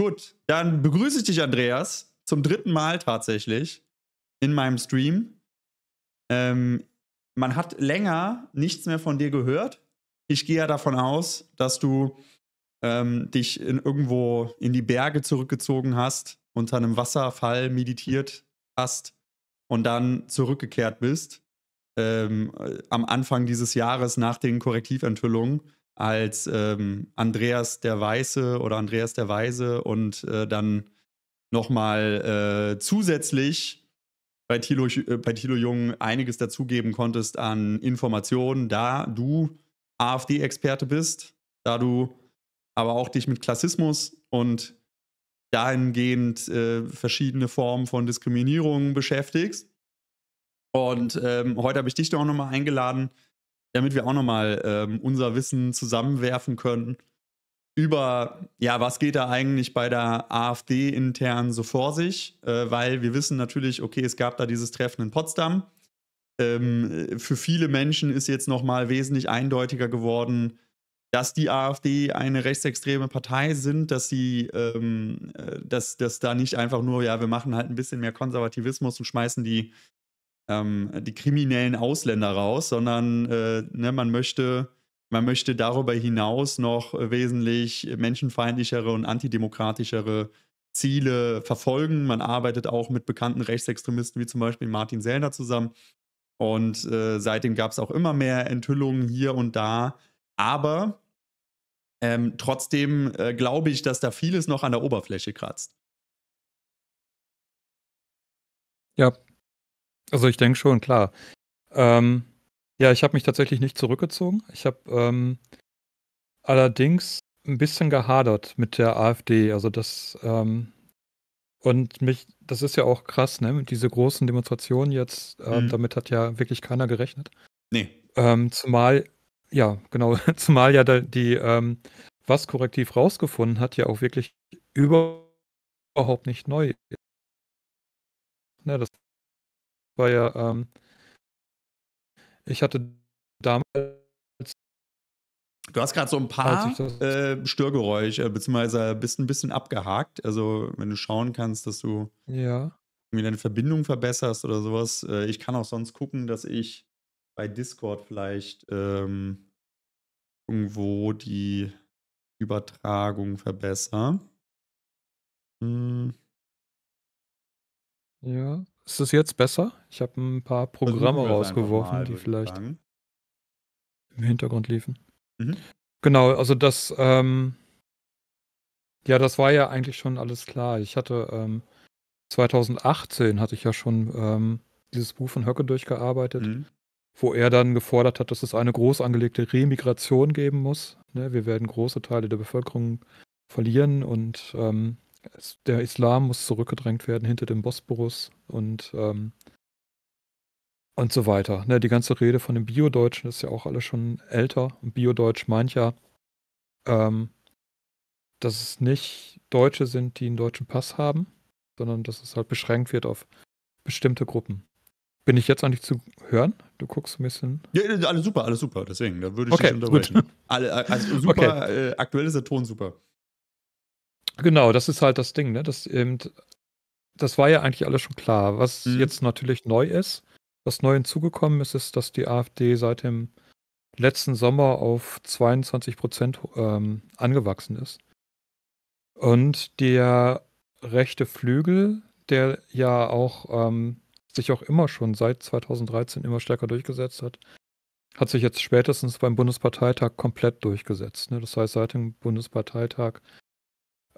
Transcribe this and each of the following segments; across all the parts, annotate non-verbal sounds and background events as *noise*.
Gut, dann begrüße ich dich, Andreas, zum dritten Mal tatsächlich in meinem Stream. Ähm, man hat länger nichts mehr von dir gehört. Ich gehe ja davon aus, dass du ähm, dich in irgendwo in die Berge zurückgezogen hast, unter einem Wasserfall meditiert hast und dann zurückgekehrt bist ähm, am Anfang dieses Jahres nach den Korrektiventhüllungen als ähm, Andreas der Weiße oder Andreas der Weise und äh, dann nochmal äh, zusätzlich bei Thilo, äh, bei Thilo Jung einiges dazugeben konntest an Informationen, da du AfD-Experte bist, da du aber auch dich mit Klassismus und dahingehend äh, verschiedene Formen von Diskriminierung beschäftigst. Und ähm, heute habe ich dich doch nochmal eingeladen, damit wir auch nochmal ähm, unser Wissen zusammenwerfen können über, ja, was geht da eigentlich bei der AfD intern so vor sich, äh, weil wir wissen natürlich, okay, es gab da dieses Treffen in Potsdam. Ähm, für viele Menschen ist jetzt nochmal wesentlich eindeutiger geworden, dass die AfD eine rechtsextreme Partei sind, dass sie, ähm, äh, dass, dass da nicht einfach nur, ja, wir machen halt ein bisschen mehr Konservativismus und schmeißen die ähm, die kriminellen Ausländer raus, sondern äh, ne, man möchte man möchte darüber hinaus noch äh, wesentlich menschenfeindlichere und antidemokratischere Ziele verfolgen. Man arbeitet auch mit bekannten Rechtsextremisten wie zum Beispiel Martin Sellner zusammen. Und äh, seitdem gab es auch immer mehr Enthüllungen hier und da. Aber ähm, trotzdem äh, glaube ich, dass da vieles noch an der Oberfläche kratzt. Ja, also ich denke schon, klar. Ähm, ja, ich habe mich tatsächlich nicht zurückgezogen. Ich habe ähm, allerdings ein bisschen gehadert mit der AfD. Also das ähm, und mich, das ist ja auch krass, ne? Diese großen Demonstrationen jetzt, ähm, mhm. damit hat ja wirklich keiner gerechnet. Nee. Ähm, zumal, ja, genau, *laughs* zumal ja die, ähm, was korrektiv rausgefunden hat, ja auch wirklich über, überhaupt nicht neu ist. Ne, das war ja, ähm, ich hatte damals. Du hast gerade so ein paar äh, Störgeräusche, äh, beziehungsweise bist ein bisschen abgehakt. Also, wenn du schauen kannst, dass du ja. irgendwie deine Verbindung verbesserst oder sowas. Äh, ich kann auch sonst gucken, dass ich bei Discord vielleicht ähm, irgendwo die Übertragung verbessere. Ja. Ist es jetzt besser? Ich habe ein paar Programme rausgeworfen, die vielleicht im Hintergrund liefen. Mhm. Genau, also das, ähm, ja, das war ja eigentlich schon alles klar. Ich hatte ähm, 2018 hatte ich ja schon ähm, dieses Buch von Höcke durchgearbeitet, mhm. wo er dann gefordert hat, dass es eine groß angelegte Remigration geben muss. Ne, wir werden große Teile der Bevölkerung verlieren und ähm, der Islam muss zurückgedrängt werden hinter dem Bosporus und, ähm, und so weiter. Ne, die ganze Rede von dem Biodeutschen ist ja auch alles schon älter. Und Biodeutsch meint ja, ähm, dass es nicht Deutsche sind, die einen deutschen Pass haben, sondern dass es halt beschränkt wird auf bestimmte Gruppen. Bin ich jetzt eigentlich zu hören? Du guckst ein bisschen. Ja, alles super, alles super. Deswegen, da würde ich okay, nicht unterbrechen. Alle, also super, *laughs* okay. äh, aktuell ist der Ton super. Genau, das ist halt das Ding, ne? Das, eben, das war ja eigentlich alles schon klar. Was mhm. jetzt natürlich neu ist, was neu hinzugekommen ist, ist, dass die AfD seit dem letzten Sommer auf 22 Prozent ähm, angewachsen ist. Und der rechte Flügel, der ja auch ähm, sich auch immer schon seit 2013 immer stärker durchgesetzt hat, hat sich jetzt spätestens beim Bundesparteitag komplett durchgesetzt. Ne? Das heißt, seit dem Bundesparteitag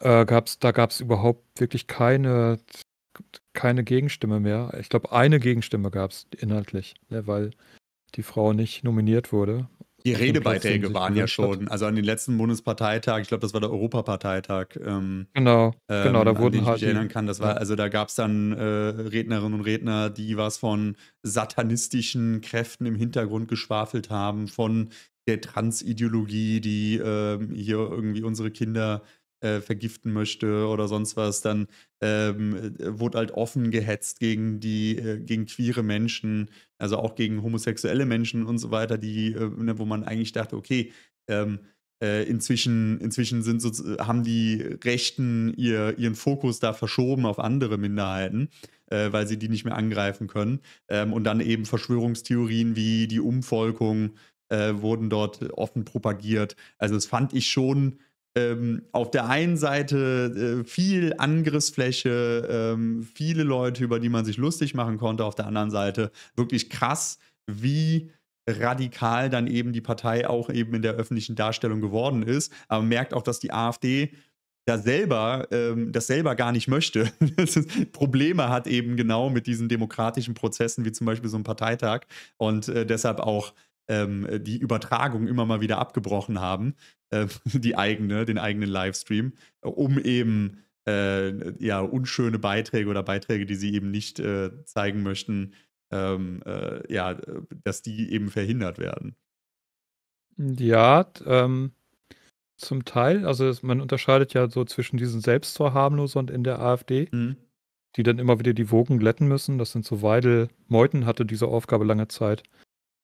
äh, gab's, da gab es überhaupt wirklich keine, keine Gegenstimme mehr. Ich glaube, eine Gegenstimme gab es inhaltlich, ne, weil die Frau nicht nominiert wurde. Die Redebeiträge waren ja schon, also an den letzten Bundesparteitag, ich glaube, das war der Europaparteitag. Ähm, genau, ähm, genau, da wurden halt. Ich mich halt erinnern kann, das war, also da gab es dann äh, Rednerinnen und Redner, die was von satanistischen Kräften im Hintergrund geschwafelt haben, von der Transideologie, die äh, hier irgendwie unsere Kinder äh, vergiften möchte oder sonst was, dann ähm, wurde halt offen gehetzt gegen die, äh, gegen queere Menschen, also auch gegen homosexuelle Menschen und so weiter, die, äh, ne, wo man eigentlich dachte, okay, ähm, äh, inzwischen, inzwischen sind so, haben die Rechten ihr, ihren Fokus da verschoben auf andere Minderheiten, äh, weil sie die nicht mehr angreifen können. Ähm, und dann eben Verschwörungstheorien wie die Umvolkung äh, wurden dort offen propagiert. Also das fand ich schon ähm, auf der einen Seite äh, viel Angriffsfläche, ähm, viele Leute, über die man sich lustig machen konnte, auf der anderen Seite wirklich krass, wie radikal dann eben die Partei auch eben in der öffentlichen Darstellung geworden ist. Aber man merkt auch, dass die AfD da selber, ähm, das selber gar nicht möchte. *laughs* Probleme hat eben genau mit diesen demokratischen Prozessen, wie zum Beispiel so ein Parteitag und äh, deshalb auch ähm, die Übertragung immer mal wieder abgebrochen haben, äh, *laughs* die eigene, den eigenen Livestream, um eben äh, ja unschöne Beiträge oder Beiträge, die sie eben nicht äh, zeigen möchten, ähm, äh, ja, dass die eben verhindert werden. Ja, ähm, zum Teil. Also man unterscheidet ja so zwischen diesen Selbstverharmlosern und in der AfD, mhm. die dann immer wieder die Wogen glätten müssen. Das sind so Weidel. Meuthen hatte diese Aufgabe lange Zeit.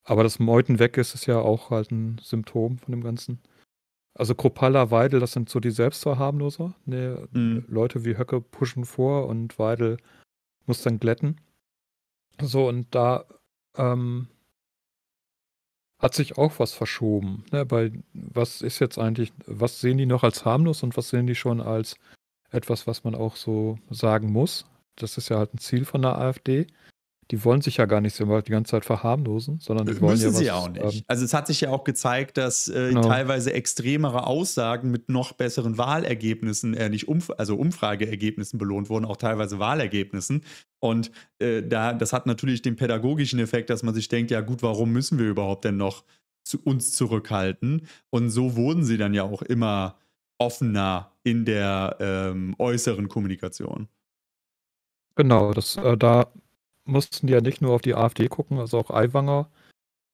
Aber das Meuten weg ist, ist ja auch halt ein Symptom von dem Ganzen. Also Kropala, Weidel, das sind so die Selbstverharmloser. Nee, mhm. Leute wie Höcke pushen vor und Weidel muss dann glätten. So, und da ähm, hat sich auch was verschoben. Ne? Bei was ist jetzt eigentlich, was sehen die noch als harmlos und was sehen die schon als etwas, was man auch so sagen muss? Das ist ja halt ein Ziel von der AfD, die wollen sich ja gar nicht so die ganze Zeit verharmlosen, sondern die wollen müssen ja was, sie auch nicht. Ähm, also es hat sich ja auch gezeigt, dass äh, genau. teilweise extremere Aussagen mit noch besseren Wahlergebnissen, äh, nicht Umf also Umfrageergebnissen belohnt wurden, auch teilweise Wahlergebnissen. Und äh, da, das hat natürlich den pädagogischen Effekt, dass man sich denkt, ja gut, warum müssen wir überhaupt denn noch zu uns zurückhalten? Und so wurden sie dann ja auch immer offener in der ähm, äußeren Kommunikation. Genau, das, äh, da mussten die ja nicht nur auf die AfD gucken, also auch Aiwanger,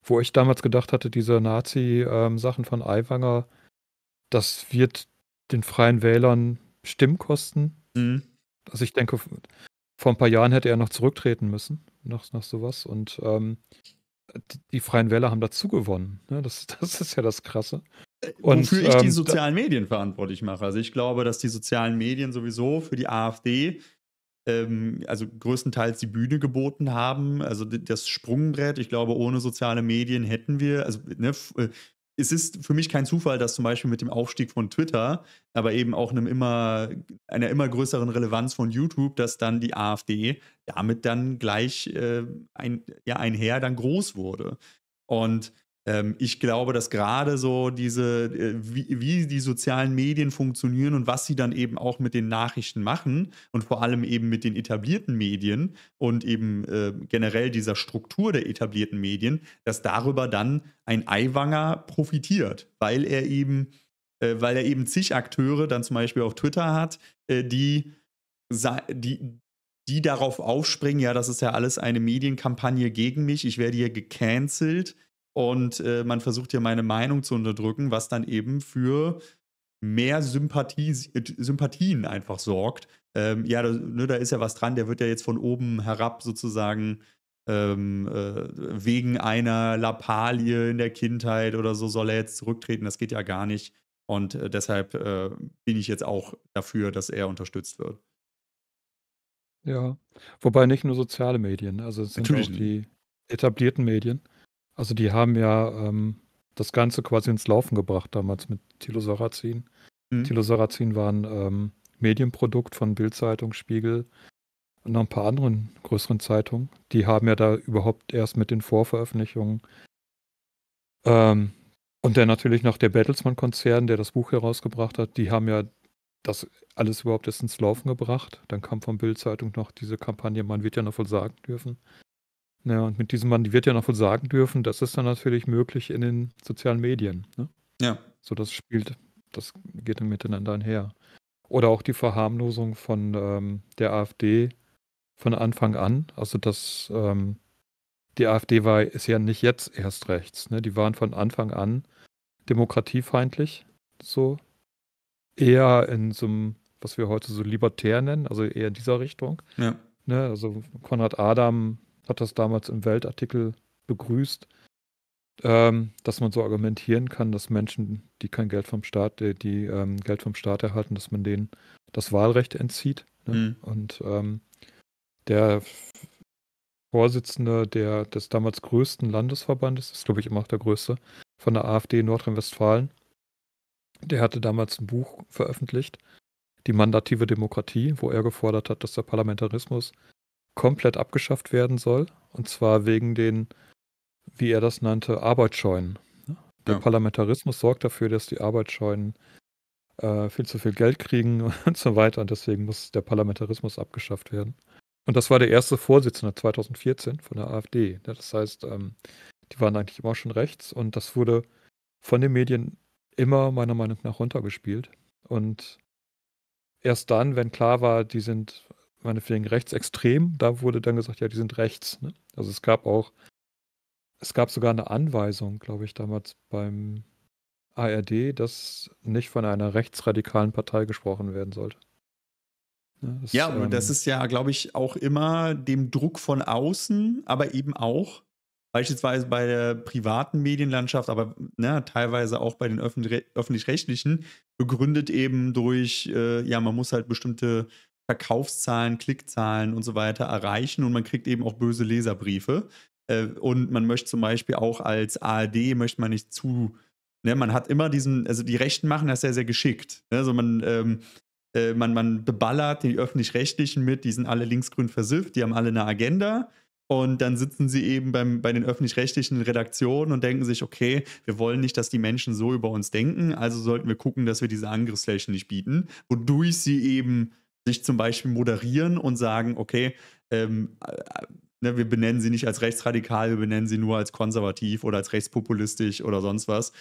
wo ich damals gedacht hatte, diese Nazi-Sachen ähm, von Aiwanger, das wird den Freien Wählern Stimmkosten. Mhm. Also ich denke, vor ein paar Jahren hätte er noch zurücktreten müssen, nach, nach sowas. Und ähm, die, die Freien Wähler haben dazu gewonnen. Ne? Das, *laughs* das ist ja das Krasse. Äh, Und, Wofür ich ähm, die sozialen Medien verantwortlich mache. Also ich glaube, dass die sozialen Medien sowieso für die AfD ähm, also größtenteils die Bühne geboten haben. Also das Sprungbrett, ich glaube, ohne soziale Medien hätten wir, also ne, äh, es ist für mich kein Zufall, dass zum Beispiel mit dem Aufstieg von Twitter, aber eben auch einem immer, einer immer größeren Relevanz von YouTube, dass dann die AfD damit dann gleich äh, ein, ja, einher dann groß wurde. Und ähm, ich glaube, dass gerade so diese, äh, wie, wie, die sozialen Medien funktionieren und was sie dann eben auch mit den Nachrichten machen und vor allem eben mit den etablierten Medien und eben äh, generell dieser Struktur der etablierten Medien, dass darüber dann ein Eiwanger profitiert, weil er eben, äh, weil er eben zig Akteure dann zum Beispiel auf Twitter hat, äh, die, die, die darauf aufspringen, ja, das ist ja alles eine Medienkampagne gegen mich, ich werde hier gecancelt, und äh, man versucht hier meine Meinung zu unterdrücken, was dann eben für mehr Sympathie, Sympathien einfach sorgt. Ähm, ja, da, ne, da, ist ja was dran, der wird ja jetzt von oben herab sozusagen ähm, äh, wegen einer Lappalie in der Kindheit oder so soll er jetzt zurücktreten. Das geht ja gar nicht. Und äh, deshalb äh, bin ich jetzt auch dafür, dass er unterstützt wird. Ja, wobei nicht nur soziale Medien, also es sind Natürlich auch die etablierten Medien. Also die haben ja ähm, das Ganze quasi ins Laufen gebracht damals mit Thilo Sarrazin. Mhm. Thilo Sarrazin war ein ähm, Medienprodukt von Bildzeitung, Spiegel und noch ein paar anderen größeren Zeitungen. Die haben ja da überhaupt erst mit den Vorveröffentlichungen ähm, und dann natürlich noch der Bertelsmann-Konzern, der das Buch herausgebracht hat, die haben ja das alles überhaupt erst ins Laufen gebracht. Dann kam von Bild-Zeitung noch diese Kampagne, man wird ja noch wohl sagen dürfen. Ja, ne, und mit diesem Mann, die wird ja noch wohl sagen dürfen, das ist dann natürlich möglich in den sozialen Medien. Ne? Ja. So, das spielt, das geht dann miteinander einher. Oder auch die Verharmlosung von ähm, der AfD von Anfang an. Also, dass ähm, die AfD war, ist ja nicht jetzt erst rechts. Ne? Die waren von Anfang an demokratiefeindlich. So. Eher in so einem, was wir heute so libertär nennen, also eher in dieser Richtung. Ja. Ne? Also, Konrad Adam hat das damals im Weltartikel begrüßt, ähm, dass man so argumentieren kann, dass Menschen, die kein Geld vom Staat, die, äh, die ähm, Geld vom Staat erhalten, dass man denen das Wahlrecht entzieht. Ne? Mhm. Und ähm, der Vorsitzende der, des damals größten Landesverbandes, ist glaube ich immer noch der größte, von der AfD in Nordrhein-Westfalen, der hatte damals ein Buch veröffentlicht, Die mandative Demokratie, wo er gefordert hat, dass der Parlamentarismus komplett abgeschafft werden soll. Und zwar wegen den, wie er das nannte, Arbeitsscheuen. Ne? Der ja. Parlamentarismus sorgt dafür, dass die Arbeitsscheuen äh, viel zu viel Geld kriegen *laughs* und so weiter. Und deswegen muss der Parlamentarismus abgeschafft werden. Und das war der erste Vorsitzende 2014 von der AfD. Ne, das heißt, ähm, die waren eigentlich immer schon rechts und das wurde von den Medien immer meiner Meinung nach runtergespielt. Und erst dann, wenn klar war, die sind meinetwegen rechtsextrem, da wurde dann gesagt, ja, die sind rechts. Ne? Also es gab auch, es gab sogar eine Anweisung, glaube ich, damals beim ARD, dass nicht von einer rechtsradikalen Partei gesprochen werden sollte. Ja, ne, das, ja, und das ähm, ist ja, glaube ich, auch immer dem Druck von außen, aber eben auch beispielsweise bei der privaten Medienlandschaft, aber ne, teilweise auch bei den öffentlich-rechtlichen, begründet eben durch, äh, ja, man muss halt bestimmte Verkaufszahlen, Klickzahlen und so weiter erreichen und man kriegt eben auch böse Leserbriefe. Äh, und man möchte zum Beispiel auch als ARD, möchte man nicht zu, ne, man hat immer diesen, also die Rechten machen das sehr, sehr geschickt. Ne? Also man, ähm, äh, man, man beballert die Öffentlich-Rechtlichen mit, die sind alle linksgrün versifft, die haben alle eine Agenda. Und dann sitzen sie eben beim, bei den öffentlich-rechtlichen Redaktionen und denken sich, okay, wir wollen nicht, dass die Menschen so über uns denken, also sollten wir gucken, dass wir diese Angriffsflächen nicht bieten, wodurch sie eben sich zum Beispiel moderieren und sagen, okay, ähm, ne, wir benennen sie nicht als rechtsradikal, wir benennen sie nur als konservativ oder als rechtspopulistisch oder sonst was,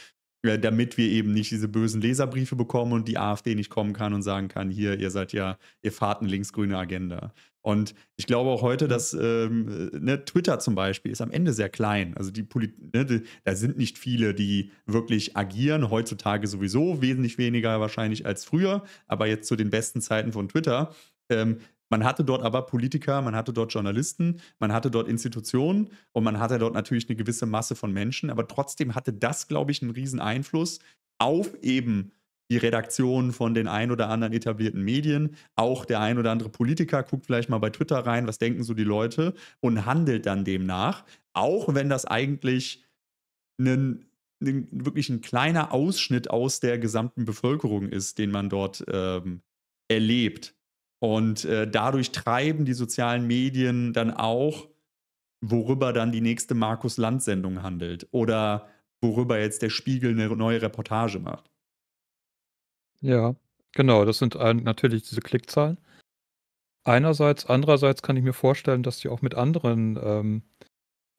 äh, damit wir eben nicht diese bösen Leserbriefe bekommen und die AfD nicht kommen kann und sagen kann, hier, ihr seid ja, ihr fahrt eine linksgrüne Agenda. Und ich glaube auch heute, dass ähm, ne, Twitter zum Beispiel ist am Ende sehr klein. Also die, Polit ne, die, da sind nicht viele, die wirklich agieren. Heutzutage sowieso wesentlich weniger wahrscheinlich als früher, aber jetzt zu den besten Zeiten von Twitter. Ähm, man hatte dort aber Politiker, man hatte dort Journalisten, man hatte dort Institutionen und man hatte dort natürlich eine gewisse Masse von Menschen. Aber trotzdem hatte das, glaube ich, einen riesen Einfluss auf eben die Redaktion von den ein oder anderen etablierten Medien, auch der ein oder andere Politiker guckt vielleicht mal bei Twitter rein, was denken so die Leute und handelt dann demnach, auch wenn das eigentlich ein, wirklich ein kleiner Ausschnitt aus der gesamten Bevölkerung ist, den man dort ähm, erlebt. Und äh, dadurch treiben die sozialen Medien dann auch, worüber dann die nächste Markus-Land-Sendung handelt oder worüber jetzt der Spiegel eine neue Reportage macht. Ja, genau. Das sind ein, natürlich diese Klickzahlen. Einerseits, andererseits kann ich mir vorstellen, dass die auch mit anderen, ähm,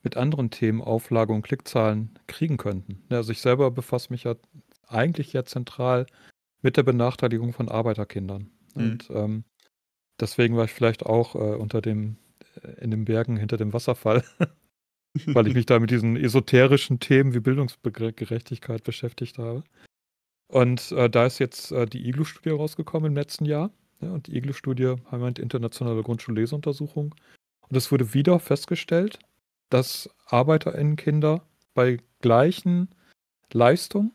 mit anderen Themen Auflage und Klickzahlen kriegen könnten. Ne, also ich selber befasse mich ja eigentlich ja zentral mit der Benachteiligung von Arbeiterkindern. Mhm. Und ähm, deswegen war ich vielleicht auch äh, unter dem, äh, in den Bergen hinter dem Wasserfall, *laughs* weil ich *laughs* mich da mit diesen esoterischen Themen wie Bildungsgerechtigkeit beschäftigt habe. Und äh, da ist jetzt äh, die IGLU-Studie rausgekommen im letzten Jahr. Ja, und die IGLU-Studie heimat internationale Grundschulleseuntersuchung. Und es wurde wieder festgestellt, dass ArbeiterInnenkinder bei gleichen Leistungen,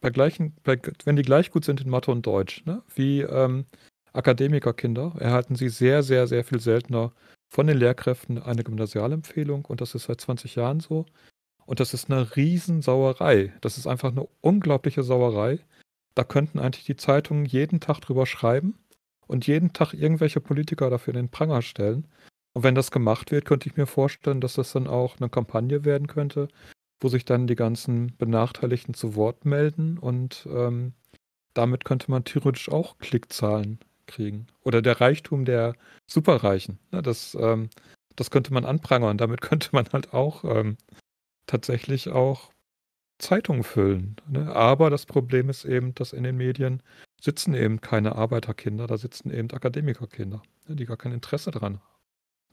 bei gleichen, bei, wenn die gleich gut sind in Mathe und Deutsch, ne, wie ähm, Akademikerkinder, erhalten sie sehr, sehr, sehr viel seltener von den Lehrkräften eine Gymnasialempfehlung. Und das ist seit 20 Jahren so. Und das ist eine Riesensauerei. Das ist einfach eine unglaubliche Sauerei, da könnten eigentlich die Zeitungen jeden Tag drüber schreiben und jeden Tag irgendwelche Politiker dafür in den Pranger stellen. Und wenn das gemacht wird, könnte ich mir vorstellen, dass das dann auch eine Kampagne werden könnte, wo sich dann die ganzen Benachteiligten zu Wort melden und ähm, damit könnte man theoretisch auch Klickzahlen kriegen. Oder der Reichtum der Superreichen. Ne, das, ähm, das könnte man anprangern. Damit *laughs* könnte man halt auch ähm, tatsächlich auch Zeitungen füllen. Ne? Aber das Problem ist eben, dass in den Medien sitzen eben keine Arbeiterkinder, da sitzen eben Akademikerkinder, ne? die gar kein Interesse dran haben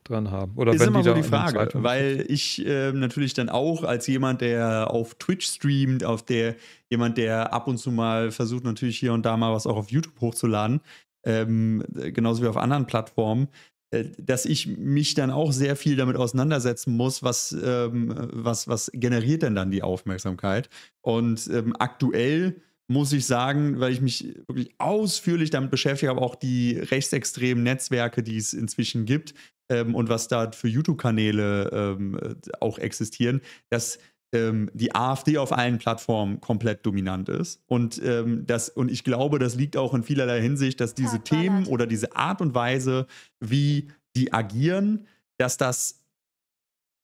dran haben. Oder ist immer so die Frage, weil ich äh, natürlich dann auch als jemand, der auf Twitch streamt, auf der jemand, der ab und zu mal versucht, natürlich hier und da mal was auch auf YouTube hochzuladen, ähm, genauso wie auf anderen Plattformen, äh, dass ich mich dann auch sehr viel damit auseinandersetzen muss, was, ähm, was, was generiert denn dann die Aufmerksamkeit. Und ähm, aktuell muss ich sagen, weil ich mich wirklich ausführlich damit beschäftige, aber auch die rechtsextremen Netzwerke, die es inzwischen gibt ähm, und was da für YouTube-Kanäle ähm, äh, auch existieren, dass ähm, die AfD auf allen Plattformen komplett dominant ist. Und, ähm, das, und ich glaube, das liegt auch in vielerlei Hinsicht, dass diese ja, Themen oder diese Art und Weise, wie die agieren, dass das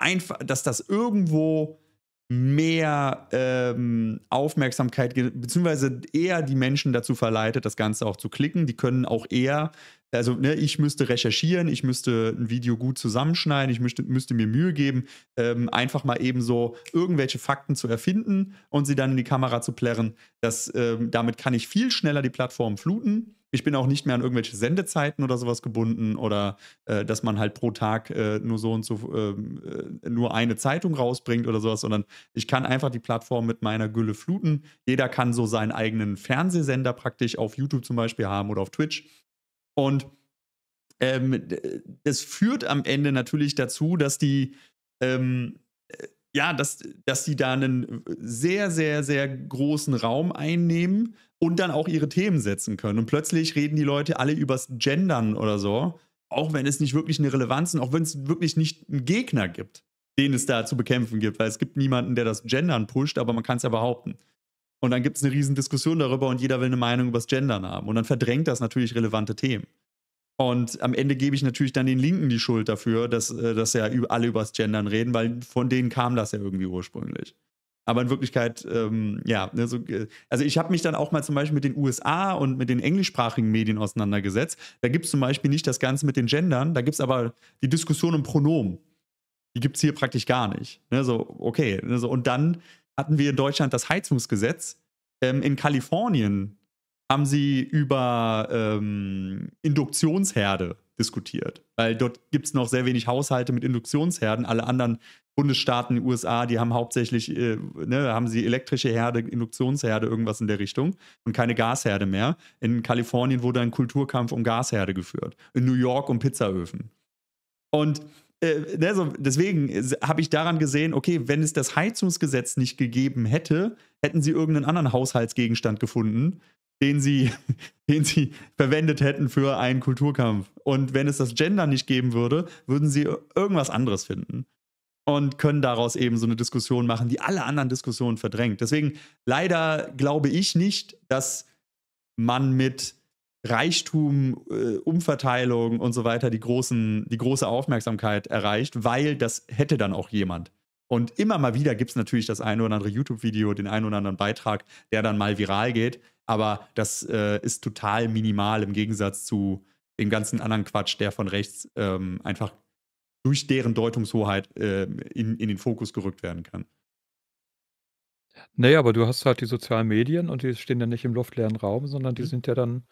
einfach, dass das irgendwo mehr ähm, Aufmerksamkeit, beziehungsweise eher die Menschen dazu verleitet, das Ganze auch zu klicken. Die können auch eher also ne, ich müsste recherchieren, ich müsste ein Video gut zusammenschneiden, ich müsste, müsste mir Mühe geben, ähm, einfach mal eben so irgendwelche Fakten zu erfinden und sie dann in die Kamera zu plärren. Das, ähm, damit kann ich viel schneller die Plattform fluten. Ich bin auch nicht mehr an irgendwelche Sendezeiten oder sowas gebunden oder äh, dass man halt pro Tag äh, nur so und so ähm, äh, nur eine Zeitung rausbringt oder sowas, sondern ich kann einfach die Plattform mit meiner Gülle fluten. Jeder kann so seinen eigenen Fernsehsender praktisch auf YouTube zum Beispiel haben oder auf Twitch und ähm, das führt am Ende natürlich dazu, dass die, ähm, äh, ja, dass, dass die da einen sehr, sehr, sehr großen Raum einnehmen und dann auch ihre Themen setzen können. Und plötzlich reden die Leute alle übers Gendern oder so, auch wenn es nicht wirklich eine Relevanz und auch wenn es wirklich nicht einen Gegner gibt, den es da zu bekämpfen gibt, weil es gibt niemanden, der das Gendern pusht, aber man kann es ja behaupten. Und dann gibt es eine riesen Diskussion darüber und jeder will eine Meinung über das Gendern haben. Und dann verdrängt das natürlich relevante Themen. Und am Ende gebe ich natürlich dann den Linken die Schuld dafür, dass, äh, dass ja alle über das Gendern reden, weil von denen kam das ja irgendwie ursprünglich. Aber in Wirklichkeit, ähm, ja, also, also ich habe mich dann auch mal zum Beispiel mit den USA und mit den englischsprachigen Medien auseinandergesetzt. Da gibt es zum Beispiel nicht das Ganze mit den Gendern, da gibt es aber die Diskussion um Pronomen. Die gibt es hier praktisch gar nicht. Ne, so, okay. Ne, so, und dann hatten wir in Deutschland das Heizungsgesetz. Ähm, in Kalifornien haben sie über ähm, Induktionsherde diskutiert, weil dort gibt es noch sehr wenig Haushalte mit Induktionsherden. Alle anderen Bundesstaaten in den USA, die haben hauptsächlich, äh, ne, haben sie elektrische Herde, Induktionsherde, irgendwas in der Richtung und keine Gasherde mehr. In Kalifornien wurde ein Kulturkampf um Gasherde geführt, in New York um Pizzaöfen. Und äh, ne, deswegen habe ich daran gesehen, okay, wenn es das Heizungsgesetz nicht gegeben hätte, hätten sie irgendeinen anderen Haushaltsgegenstand gefunden, den sie, *laughs* den sie verwendet hätten für einen Kulturkampf. Und wenn es das Gender nicht geben würde, würden sie irgendwas anderes finden. Und können daraus eben so eine Diskussion machen, die alle anderen Diskussionen verdrängt. Deswegen leider glaube ich nicht, dass man mit Reichtum, äh, Umverteilung und so weiter die, großen, die große Aufmerksamkeit erreicht, weil das hätte dann auch jemand. Und immer mal wieder gibt es natürlich das eine oder andere YouTube-Video, den einen oder anderen Beitrag, der dann mal viral geht. Aber das äh, ist total minimal im Gegensatz zu dem ganzen anderen Quatsch, der von rechts ähm, einfach durch deren Deutungshoheit äh, in, in den Fokus gerückt werden kann. Naja, aber du hast halt die sozialen Medien und die stehen ja nicht im luftleeren Raum, sondern die mhm. sind ja dann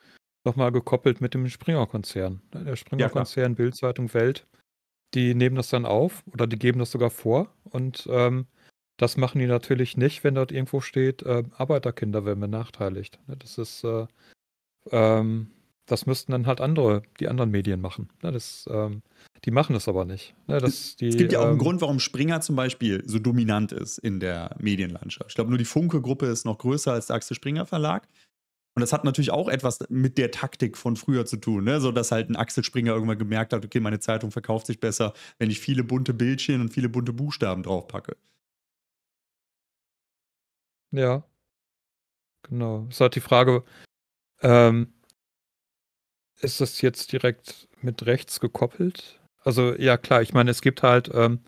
nochmal gekoppelt mit dem Springer-Konzern. Ne? Der Springer-Konzern, ja, Bildzeitung, Welt, die nehmen das dann auf oder die geben das sogar vor. Und ähm, das machen die natürlich nicht, wenn dort irgendwo steht, äh, Arbeiterkinder werden benachteiligt. Ne? Das ist, äh, ähm, das müssten dann halt andere, die anderen Medien machen. Ne? Das, ähm, die machen das aber nicht. Das, die, es gibt ja auch einen ähm, Grund, warum Springer zum Beispiel so dominant ist in der Medienlandschaft. Ich glaube, nur die Funke-Gruppe ist noch größer als der Axel Springer Verlag. Und das hat natürlich auch etwas mit der Taktik von früher zu tun, ne? so dass halt ein Axel Springer irgendwann gemerkt hat, okay, meine Zeitung verkauft sich besser, wenn ich viele bunte Bildchen und viele bunte Buchstaben draufpacke. Ja, genau. Es hat die Frage, ähm, ist das jetzt direkt mit rechts gekoppelt? Also ja, klar, ich meine, es gibt halt, ähm,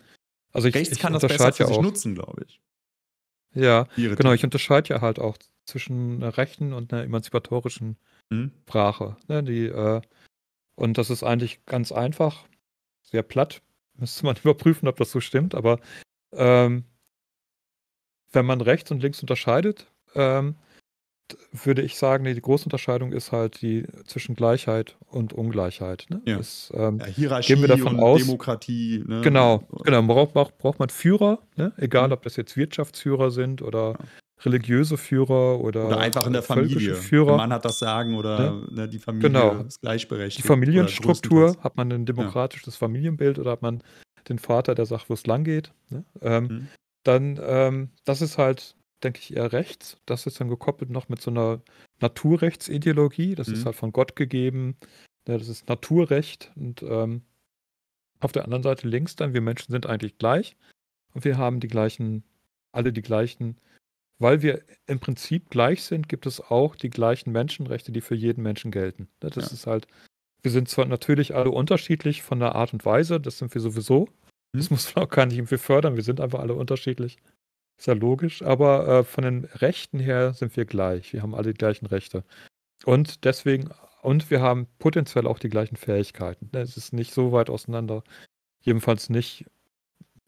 also ich, rechts ich kann das besser für sich auch. nutzen, glaube ich. Ja, Ihre genau. Ich unterscheide ja halt auch zwischen einer rechten und einer emanzipatorischen mhm. Sprache. Ne, die, äh, und das ist eigentlich ganz einfach, sehr platt. *laughs* Müsste man *laughs* überprüfen, ob das so stimmt. Aber ähm, wenn man rechts und links unterscheidet, ähm, würde ich sagen, die große Unterscheidung ist halt die zwischen Gleichheit und Ungleichheit. Ne? Ja. Das, ähm, ja, Hierarchie gehen wir davon aus, Demokratie. Ne? Genau, genau. Braucht, braucht, braucht man Führer, ne? egal mhm. ob das jetzt Wirtschaftsführer sind oder ja. religiöse Führer oder, oder einfach in der Familie. Führer. Der Mann hat das Sagen oder ne? ne? die Familie genau. ist gleichberechtigt. Die Familienstruktur, hat man ein demokratisches Familienbild oder hat man den Vater, der sagt, wo es lang geht. Ne? Ähm, mhm. Dann, ähm, das ist halt denke ich, eher rechts. Das ist dann gekoppelt noch mit so einer Naturrechtsideologie. Das mhm. ist halt von Gott gegeben. Ja, das ist Naturrecht. Und ähm, auf der anderen Seite links dann, wir Menschen sind eigentlich gleich. Und wir haben die gleichen, alle die gleichen. Weil wir im Prinzip gleich sind, gibt es auch die gleichen Menschenrechte, die für jeden Menschen gelten. Das ja. ist halt, wir sind zwar natürlich alle unterschiedlich von der Art und Weise, das sind wir sowieso. Mhm. Das *laughs* muss man auch gar nicht irgendwie fördern, wir sind einfach alle unterschiedlich. Ist ja logisch, aber äh, von den Rechten her sind wir gleich. Wir haben alle die gleichen Rechte. Und deswegen, und wir haben potenziell auch die gleichen Fähigkeiten. Ne? Es ist nicht so weit auseinander. Jedenfalls nicht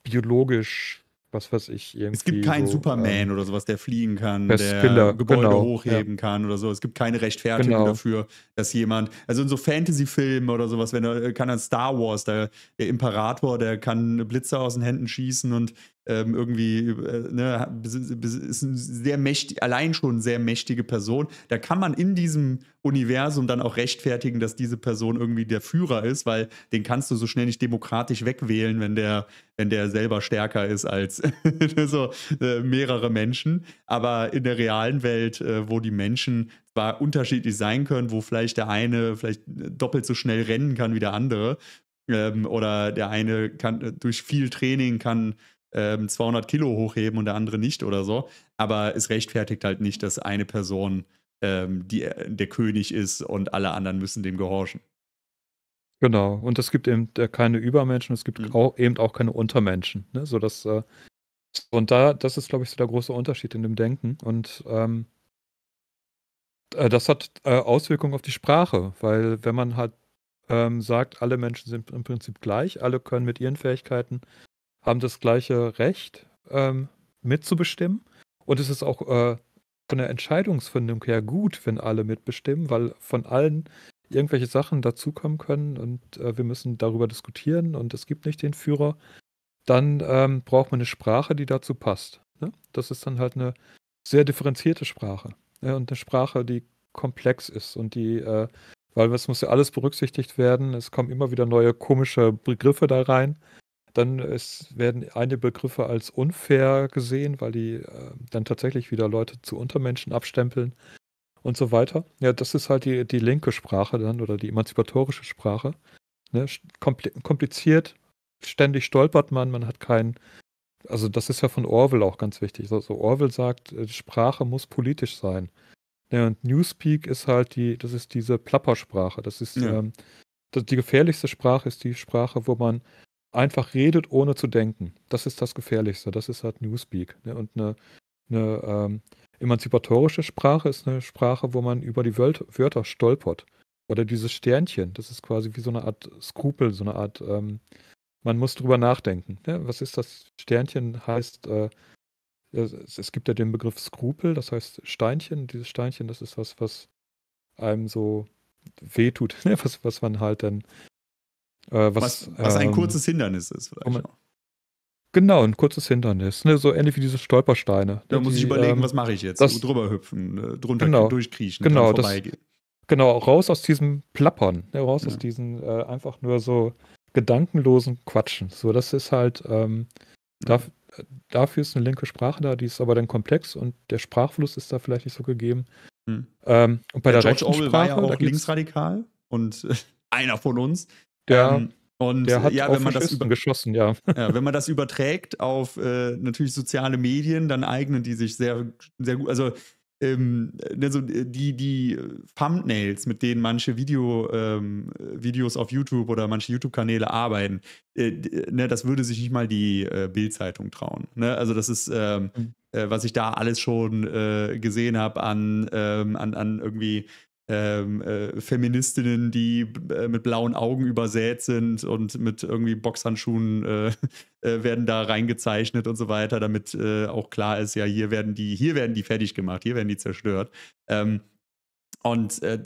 biologisch, was weiß ich, irgendwie. Es gibt keinen so, äh, Superman ähm, oder sowas, der fliegen kann, der, Skiller, Gebäude genau, hochheben ja. kann oder so. Es gibt keine Rechtfertigung genau. dafür, dass jemand, also in so Fantasy-Filmen oder sowas, wenn er äh, kann ein Star Wars, der, der Imperator, der kann Blitze aus den Händen schießen und ähm, irgendwie, äh, ne, ist ein sehr mächtig, allein schon sehr mächtige Person. Da kann man in diesem Universum dann auch rechtfertigen, dass diese Person irgendwie der Führer ist, weil den kannst du so schnell nicht demokratisch wegwählen, wenn der, wenn der selber stärker ist als *laughs* ne, so, äh, mehrere Menschen. Aber in der realen Welt, äh, wo die Menschen zwar unterschiedlich sein können, wo vielleicht der eine vielleicht äh, doppelt so schnell rennen kann wie der andere, ähm, oder der eine kann äh, durch viel Training kann ähm, 200 Kilo hochheben und der andere nicht oder so. Aber es rechtfertigt halt nicht, dass eine Person ähm, die, der König ist und alle anderen müssen dem gehorchen. Genau, und es gibt eben äh, keine Übermenschen, es gibt mhm. auch, eben auch keine Untermenschen. Ne? So dass, äh, und da, das ist, glaube ich, so der große Unterschied in dem Denken. Und ähm, äh, das hat äh, Auswirkungen auf die Sprache, weil wenn man halt ähm, sagt, alle Menschen sind im Prinzip gleich, alle können mit ihren Fähigkeiten haben das gleiche Recht ähm, mitzubestimmen. Und es ist auch äh, von der Entscheidungsfindung her gut, wenn alle mitbestimmen, weil von allen irgendwelche Sachen dazukommen können und äh, wir müssen darüber diskutieren und es gibt nicht den Führer. Dann ähm, braucht man eine Sprache, die dazu passt. Ne? Das ist dann halt eine sehr differenzierte Sprache ne? und eine Sprache, die komplex ist und die äh, weil es muss ja alles berücksichtigt werden. Es kommen immer wieder neue komische Begriffe da rein dann es werden einige Begriffe als unfair gesehen, weil die äh, dann tatsächlich wieder Leute zu Untermenschen abstempeln und so weiter. Ja, das ist halt die, die linke Sprache dann oder die emanzipatorische Sprache. Ne? Kompliziert, ständig stolpert man, man hat keinen. Also das ist ja von Orwell auch ganz wichtig. Also Orwell sagt, äh, Sprache muss politisch sein. Ja, und Newspeak ist halt die, das ist diese Plappersprache. Das ist ja. ähm, die gefährlichste Sprache ist die Sprache, wo man einfach redet, ohne zu denken. Das ist das Gefährlichste. Das ist halt Newspeak. Ne? Und eine, eine ähm, emanzipatorische Sprache ist eine Sprache, wo man über die Wöl- Wörter stolpert. Oder dieses Sternchen, das ist quasi wie so eine Art Skrupel, so eine Art, ähm, man muss drüber nachdenken. Ne? Was ist das? Sternchen heißt, äh, es, es, gibt ja den Begriff Skrupel, das heißt Steinchen. Dieses Steinchen, das ist was, was einem so wehtut, *laughs* ne? was, was man halt dann äh, was, was, was, ein ähm, kurzes Hindernis ist, vielleicht. Auch. Genau, ein kurzes Hindernis. Ne? So ähnlich wie diese Stolpersteine. Da die, ne, muss ich überlegen, ähm, was mache ich jetzt? Das, drüber hüpfen, ne, drunter genau, durchkriechen, genau, dann vorbeigehen. Das, genau, raus aus diesem Plappern, ne? raus ja. aus diesem äh, einfach nur so gedankenlosen Quatschen. So, das ist halt, ähm, ja. dafür ist eine linke Sprache da, die ist aber dann komplex und der Sprachfluss ist da vielleicht nicht so gegeben. Mhm. Ähm, und bei der, der George Orwell Sprache, war ja auch linksradikal und *laughs* einer von uns ja. Ähm, und der hat ja, wenn man das über geschossen, ja. *laughs* ja. Wenn man das überträgt auf äh, natürlich soziale Medien, dann eignen die sich sehr, sehr gut. Also, ähm, also die, die Thumbnails, mit denen manche Video, ähm, Videos auf YouTube oder manche YouTube-Kanäle arbeiten, äh, ne, das würde sich nicht mal die äh, Bild-Zeitung trauen. Ne? Also, das ist, ähm, mhm. Äh, was ich da alles schon äh, gesehen habe an, ähm, an, an irgendwie ähm, äh, Feministinnen, die äh, mit blauen Augen übersät sind und mit irgendwie Boxhandschuhen äh, *laughs* äh werden da reingezeichnet und so weiter, damit äh, auch klar ist, ja, hier werden die, hier werden die fertig gemacht, hier werden die zerstört. Ähm, und äh,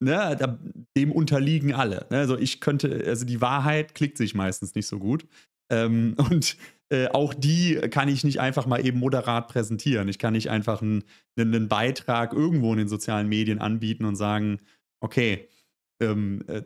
ne, da, dem unterliegen alle. Ne? Also ich könnte, also die Wahrheit klickt sich meistens nicht so gut. Ähm, *laughs* und äh, auch die kann ich nicht einfach mal eben moderat präsentieren. Ich kann nicht einfach einen, einen Beitrag irgendwo in den sozialen Medien anbieten und sagen, okay, ähm, äh,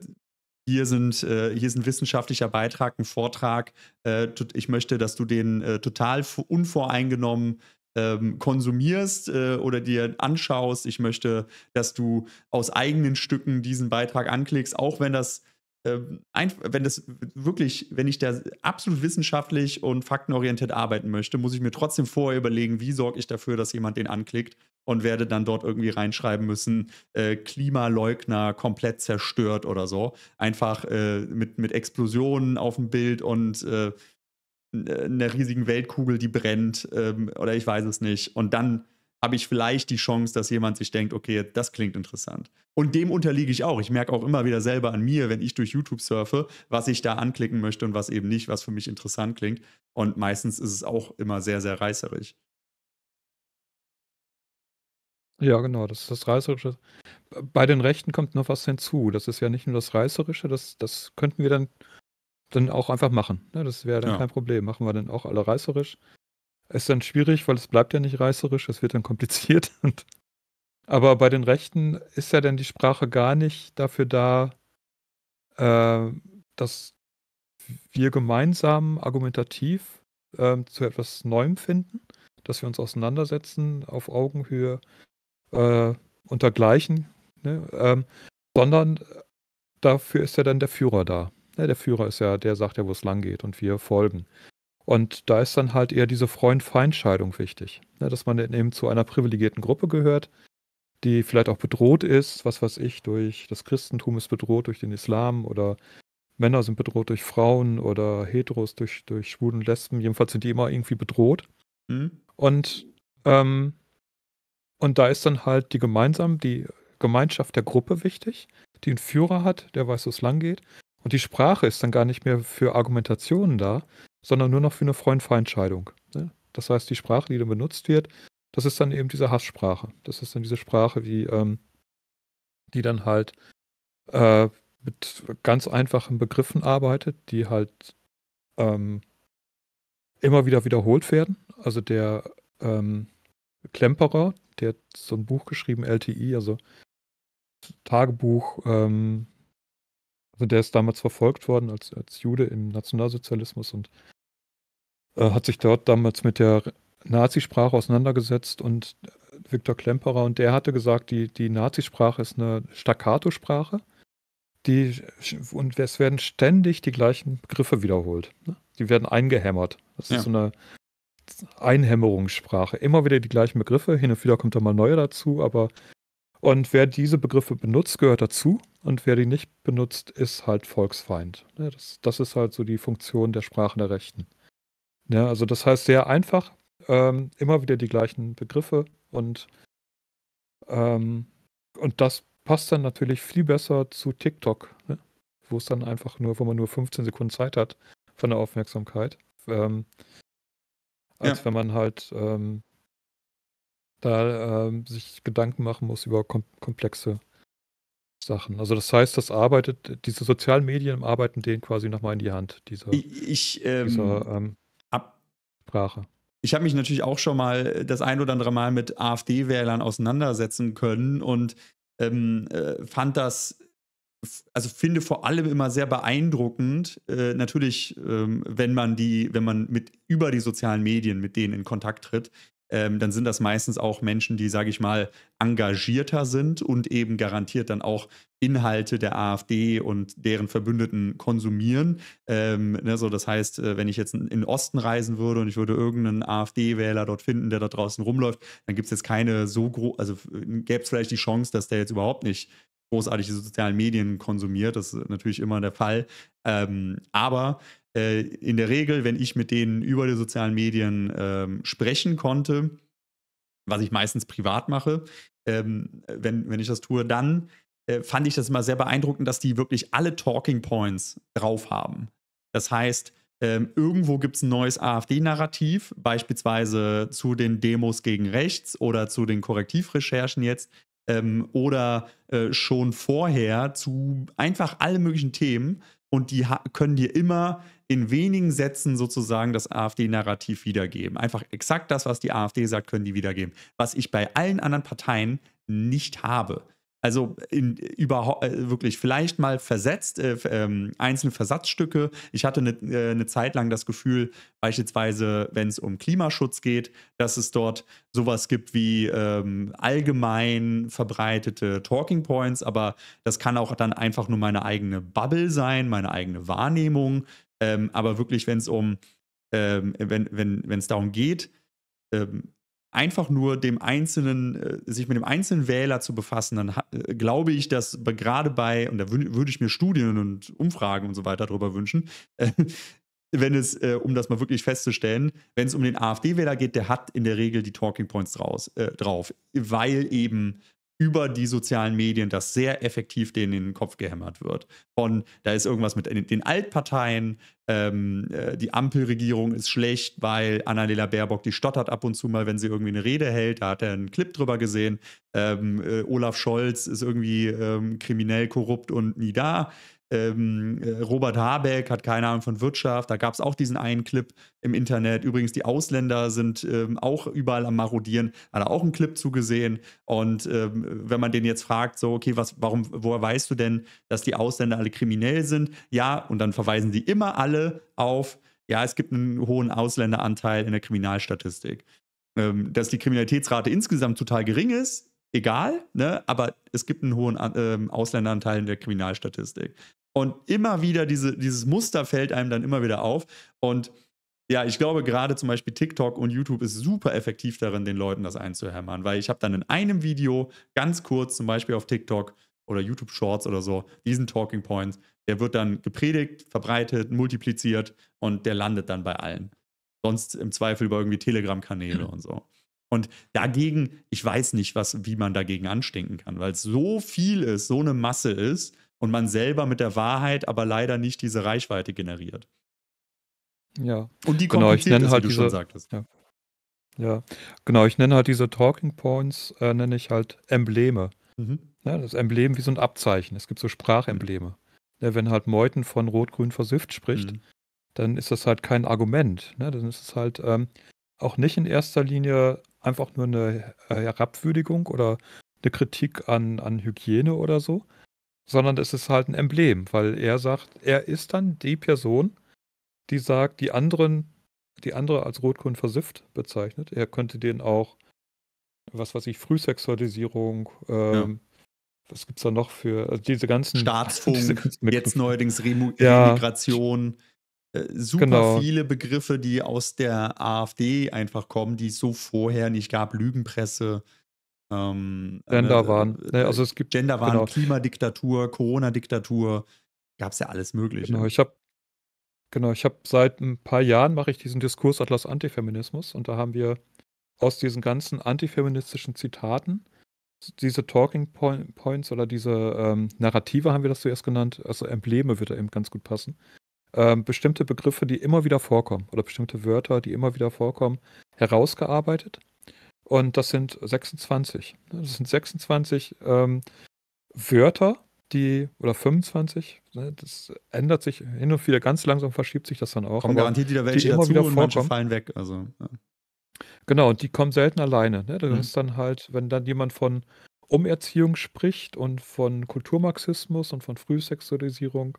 hier, sind, äh, hier ist ein wissenschaftlicher Beitrag, ein Vortrag. Äh, ich möchte, dass du den total unvoreingenommen ähm, konsumierst oder dir anschaust. Ich möchte, dass du aus eigenen Stücken diesen Beitrag anklickst, auch wenn das ähm, wenn das wirklich, wenn ich da absolut wissenschaftlich und faktenorientiert arbeiten möchte, muss ich mir trotzdem vorher überlegen, wie sorge ich dafür, dass jemand den anklickt und werde dann dort irgendwie reinschreiben müssen, äh, Klimaleugner komplett zerstört oder so. Einfach äh, mit, mit Explosionen auf dem Bild und äh, äh einer riesigen Weltkugel, die brennt ähm, oder ich weiß es nicht. Und dann habe ich vielleicht die Chance, dass jemand sich denkt, okay, das klingt interessant. Und dem unterliege ich auch. Ich merke auch immer wieder selber an mir, wenn ich durch YouTube surfe, was ich da anklicken möchte und was eben nicht, was für mich interessant klingt. Und meistens ist es auch immer sehr, sehr reißerig. Ja, genau, das ist das Reißerische. Bei den Rechten kommt noch was hinzu. Das ist ja nicht nur das Reißerische, das, das könnten wir dann, dann auch einfach machen. Ne, das wäre dann ja. kein Problem. Machen wir dann auch alle reißerisch. Ist dann schwierig, weil es bleibt ja nicht reißerisch, es wird dann kompliziert. *laughs* aber bei den Rechten ist ja dann die Sprache gar nicht dafür da, äh, dass wir gemeinsam argumentativ äh, zu etwas Neuem finden, dass wir uns auseinandersetzen auf Augenhöhe äh, untergleichen, ne? ähm, sondern dafür ist ja dann der Führer da. Ja, ne, der Führer ist ja, der sagt ja, wo es lang geht und wir folgen. Und da ist dann halt eher diese Freund-Feind-Scheidung wichtig, ne, dass man eben zu einer privilegierten Gruppe gehört, die vielleicht auch bedroht ist, was weiß ich, durch das Christentum ist bedroht, durch den Islam oder Männer sind bedroht durch Frauen oder Heteros durch, durch Schwulen und Lesben, jedenfalls sind die immer irgendwie bedroht. Mhm. Und, ähm, und da ist dann halt die gemeinsam, die Gemeinschaft der Gruppe wichtig, die einen Führer hat, der weiß, wo es lang geht. Und die Sprache ist dann gar nicht mehr für Argumentationen da, sondern nur noch für eine Freund-Feind-Scheidung. Ne? Das heißt, die Sprache, die dann benutzt wird, das ist dann eben diese Hasssprache. Das ist dann diese Sprache, wie, ähm, die dann halt äh, mit ganz einfachen Begriffen arbeitet, die halt ähm, immer wieder wiederholt werden. Also der ähm, Klemperer, der hat so ein Buch geschrieben, LTI, also Tagebuch, ähm, also der ist damals verfolgt worden als, als Jude im Nationalsozialismus und äh, hat sich dort damals mit der Nazisprache auseinandergesetzt und äh, Viktor Klemperer und der hatte gesagt, die, die Nazisprache ist eine Staccato-Sprache. und es werden ständig die gleichen Begriffe wiederholt. Ne? Die werden eingehämmert. Das ja. ist so eine Einhämmerungssprache. Immer wieder die gleichen Begriffe, hin und wieder kommt da mal neue dazu, aber und wer diese Begriffe benutzt, gehört dazu und wer die nicht benutzt, ist halt Volksfeind. Ne? Das, das ist halt so die Funktion der Sprachen der Rechten. Ja, also das heißt sehr einfach, ähm, immer wieder die gleichen Begriffe und, ähm, und das passt dann natürlich viel besser zu TikTok, ne? wo es dann einfach nur, wo man nur 15 Sekunden Zeit hat von der Aufmerksamkeit, ähm, als ja. wenn man halt ähm, da ähm, sich Gedanken machen muss über kom komplexe Sachen. Also das heißt, das arbeitet, diese sozialen Medien arbeiten denen quasi nochmal in die Hand, dieser, ich, ähm, dieser ähm, ähm Sprache. Ich habe mich natürlich auch schon mal das ein oder andere Mal mit AfD-Wählern auseinandersetzen können und ähm, äh, fand das, also finde vor allem immer sehr beeindruckend, äh, natürlich, ähm, wenn man die, wenn man mit über die sozialen Medien mit denen in Kontakt tritt, ähm, dann sind das meistens auch Menschen, die, sage ich mal, engagierter sind und eben garantiert dann auch Inhalte der AfD und deren Verbündeten konsumieren. Ähm, ne, so, das heißt, äh, wenn ich jetzt in den Osten reisen würde und ich würde irgendeinen AfD-Wähler dort finden, der da draußen rumläuft, dann gibt es jetzt keine so groß, also gäbe es vielleicht die Chance, dass der jetzt überhaupt nicht großartige sozialen Medien konsumiert. Das ist natürlich immer der Fall. Ähm, aber äh, in der Regel, wenn ich mit denen über die sozialen Medien ähm, sprechen konnte, was ich meistens privat mache, ähm, wenn, wenn ich das tue, dann äh, fand ich das immer sehr beeindruckend, dass die wirklich alle Talking Points drauf haben. Das heißt, ähm, irgendwo gibt es ein neues AfD-Narrativ, beispielsweise zu den Demos gegen rechts oder zu den Korrektivrecherchen jetzt ähm, oder äh, schon vorher zu einfach allen möglichen Themen und die können dir immer in wenigen Sätzen sozusagen das AfD-Narrativ wiedergeben. Einfach exakt das, was die AfD sagt, können die wiedergeben. Was ich bei allen anderen Parteien nicht habe. Also in, über, äh, wirklich vielleicht mal versetzt, äh, äh, einzelne Versatzstücke. Ich hatte eine äh, ne Zeit lang das Gefühl, beispielsweise wenn es um Klimaschutz geht, dass es dort sowas gibt wie ähm, allgemein verbreitete Talking Points, aber das kann auch dann einfach nur meine eigene Bubble sein, meine eigene Wahrnehmung. Ähm, aber wirklich, wenn es um, ähm, wenn es darum geht, ähm, einfach nur dem einzelnen, äh, sich mit dem einzelnen Wähler zu befassen, dann äh, glaube ich, dass gerade bei, und da würde ich mir Studien und Umfragen und so weiter darüber wünschen, äh, *laughs* wenn es, äh, um das mal wirklich festzustellen, wenn es um den AfD-Wähler geht, der hat in der Regel die Talking Points draus, äh, drauf, weil eben über die sozialen Medien, das sehr effektiv denen in den Kopf gehämmert wird. Von, da ist irgendwas mit den Altparteien, ähm, äh, die Ampelregierung ist schlecht, weil Annalena Baerbock, die stottert ab und zu mal, wenn sie irgendwie eine Rede hält, da hat er einen Clip drüber gesehen. Ähm, äh, Olaf Scholz ist irgendwie ähm, kriminell korrupt und nie da ähm, äh, Robert Habeck hat keine Ahnung von Wirtschaft. Da gab es auch diesen einen Clip im Internet. Übrigens, die Ausländer sind ähm, auch überall am Marodieren. Hat er auch einen Clip zugesehen. Und ähm, wenn man den jetzt fragt, so, okay, was, warum, woher weißt du denn, dass die Ausländer alle kriminell sind? Ja, und dann verweisen die immer alle auf, ja, es gibt einen hohen Ausländeranteil in der Kriminalstatistik. Ähm, dass die Kriminalitätsrate insgesamt total gering ist, egal, ne? aber es gibt einen hohen äh, Ausländeranteil in der Kriminalstatistik. Und immer wieder diese, dieses Muster fällt einem dann immer wieder auf. Und ja, ich glaube gerade zum Beispiel TikTok und YouTube ist super effektiv darin, den Leuten das einzuhämmern, weil ich habe dann in einem Video ganz kurz zum Beispiel auf TikTok oder YouTube Shorts oder so diesen Talking Point, der wird dann gepredigt, verbreitet, multipliziert und der landet dann bei allen. Sonst im Zweifel über irgendwie Telegram-Kanäle mhm. und so. Und dagegen, ich weiß nicht, was, wie man dagegen anstinken kann, weil es so viel ist, so eine Masse ist und man selber mit der Wahrheit aber leider nicht diese Reichweite generiert. Ja. Und die genau, ich nenne halt wie du diese, schon sagtest. Ja. ja. genau, ich nenne halt diese Talking Points, äh, nenne ich halt Embleme. Mhm. Ja, das Emblem wie so ein Abzeichen. Es gibt so Sprachembleme. Mhm. Ja, wenn halt Meuten von Rot-Grün versifft spricht, mhm. dann ist das halt kein Argument. Ne? Dann ist es halt ähm, auch nicht in erster Linie einfach nur eine äh, Herabwürdigung oder eine Kritik an, an Hygiene oder so, sondern es ist halt ein Emblem, weil er sagt, er ist dann die Person, die sagt, die anderen, die andere als rotgrün versifft bezeichnet. Er könnte den auch, was weiß ich, Frühsexualisierung, ähm, ja. was gibt's da noch für, also diese ganzen Staatsfunk, *laughs* diese ganzen jetzt neuerdings Remu ja, Remigration. Äh, super genau. viele Begriffe, die aus der AfD einfach kommen, die es so vorher nicht gab. Lügenpresse, ähm, Genderwahn. äh, äh ne, also es gibt Genderwahn, genau. Klimadiktatur, Corona-Diktatur, gab es ja alles Mögliche. Genau, ich habe genau, ich habe seit ein paar Jahren mache ich diesen Diskursatlas Antifeminismus und da haben wir aus diesen ganzen antifeministischen Zitaten diese Talking Points oder diese ähm, Narrative haben wir das zuerst genannt, also Embleme würde eben ganz gut passen. Ähm, bestimmte Begriffe, die immer wieder vorkommen oder bestimmte Wörter, die immer wieder vorkommen, herausgearbeitet. Und das sind 26. Das sind 26 ähm, Wörter, die, oder 25, ne, das ändert sich hin und wieder ganz langsam, verschiebt sich das dann auch. Kommen garantiert wieder welche die immer dazu wieder und vorkommen. manche fallen weg. Also, ja. Genau, und die kommen selten alleine. Ne? Das mhm. ist dann halt, wenn dann jemand von Umerziehung spricht und von Kulturmarxismus und von Frühsexualisierung,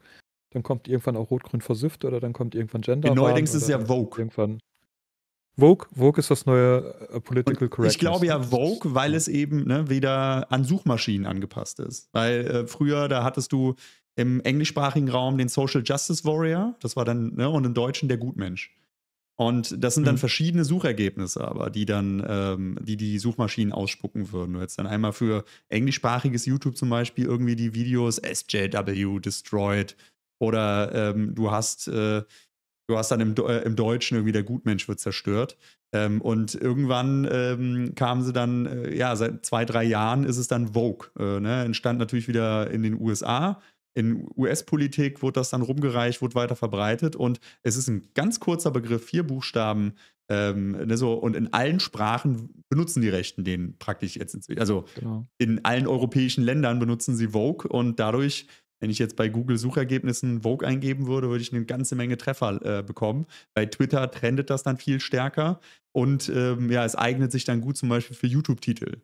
dann kommt irgendwann auch Rot-Grün versüfft oder dann kommt irgendwann Gender. Genau, denkst du, ist ja Vogue. Irgendwann. Vogue, Vogue ist das neue äh, Political Und Correctness. Ich glaube ja Vogue, weil es eben ne, wieder an Suchmaschinen angepasst ist. Weil äh, früher, da hattest du im englischsprachigen Raum den Social Justice Warrior, das war dann, ne, und im Deutschen der Gutmensch. Und das sind dann mhm. verschiedene Suchergebnisse, aber die dann, ähm, die die Suchmaschinen ausspucken würden. Du hättest dann einmal für englischsprachiges YouTube zum Beispiel irgendwie die Videos SJW destroyed oder ähm, du hast, äh, du hast dann im, äh, im Deutschen irgendwie der Gutmensch wird zerstört. Ähm, und irgendwann ähm, kamen sie dann, äh, ja, seit zwei, drei Jahren ist es dann Vogue. Äh, ne? Entstand natürlich wieder in den USA. In US-Politik wurde das dann rumgereicht, wurde weiter verbreitet und es ist ein ganz kurzer Begriff, vier Buchstaben, ähm, ne, so, und in allen Sprachen benutzen die Rechten den praktisch jetzt. Also genau. in allen europäischen Ländern benutzen sie Vogue und dadurch wenn ich jetzt bei Google Suchergebnissen Vogue eingeben würde, würde ich eine ganze Menge Treffer äh, bekommen. Bei Twitter trendet das dann viel stärker und ähm, ja, es eignet sich dann gut zum Beispiel für YouTube-Titel.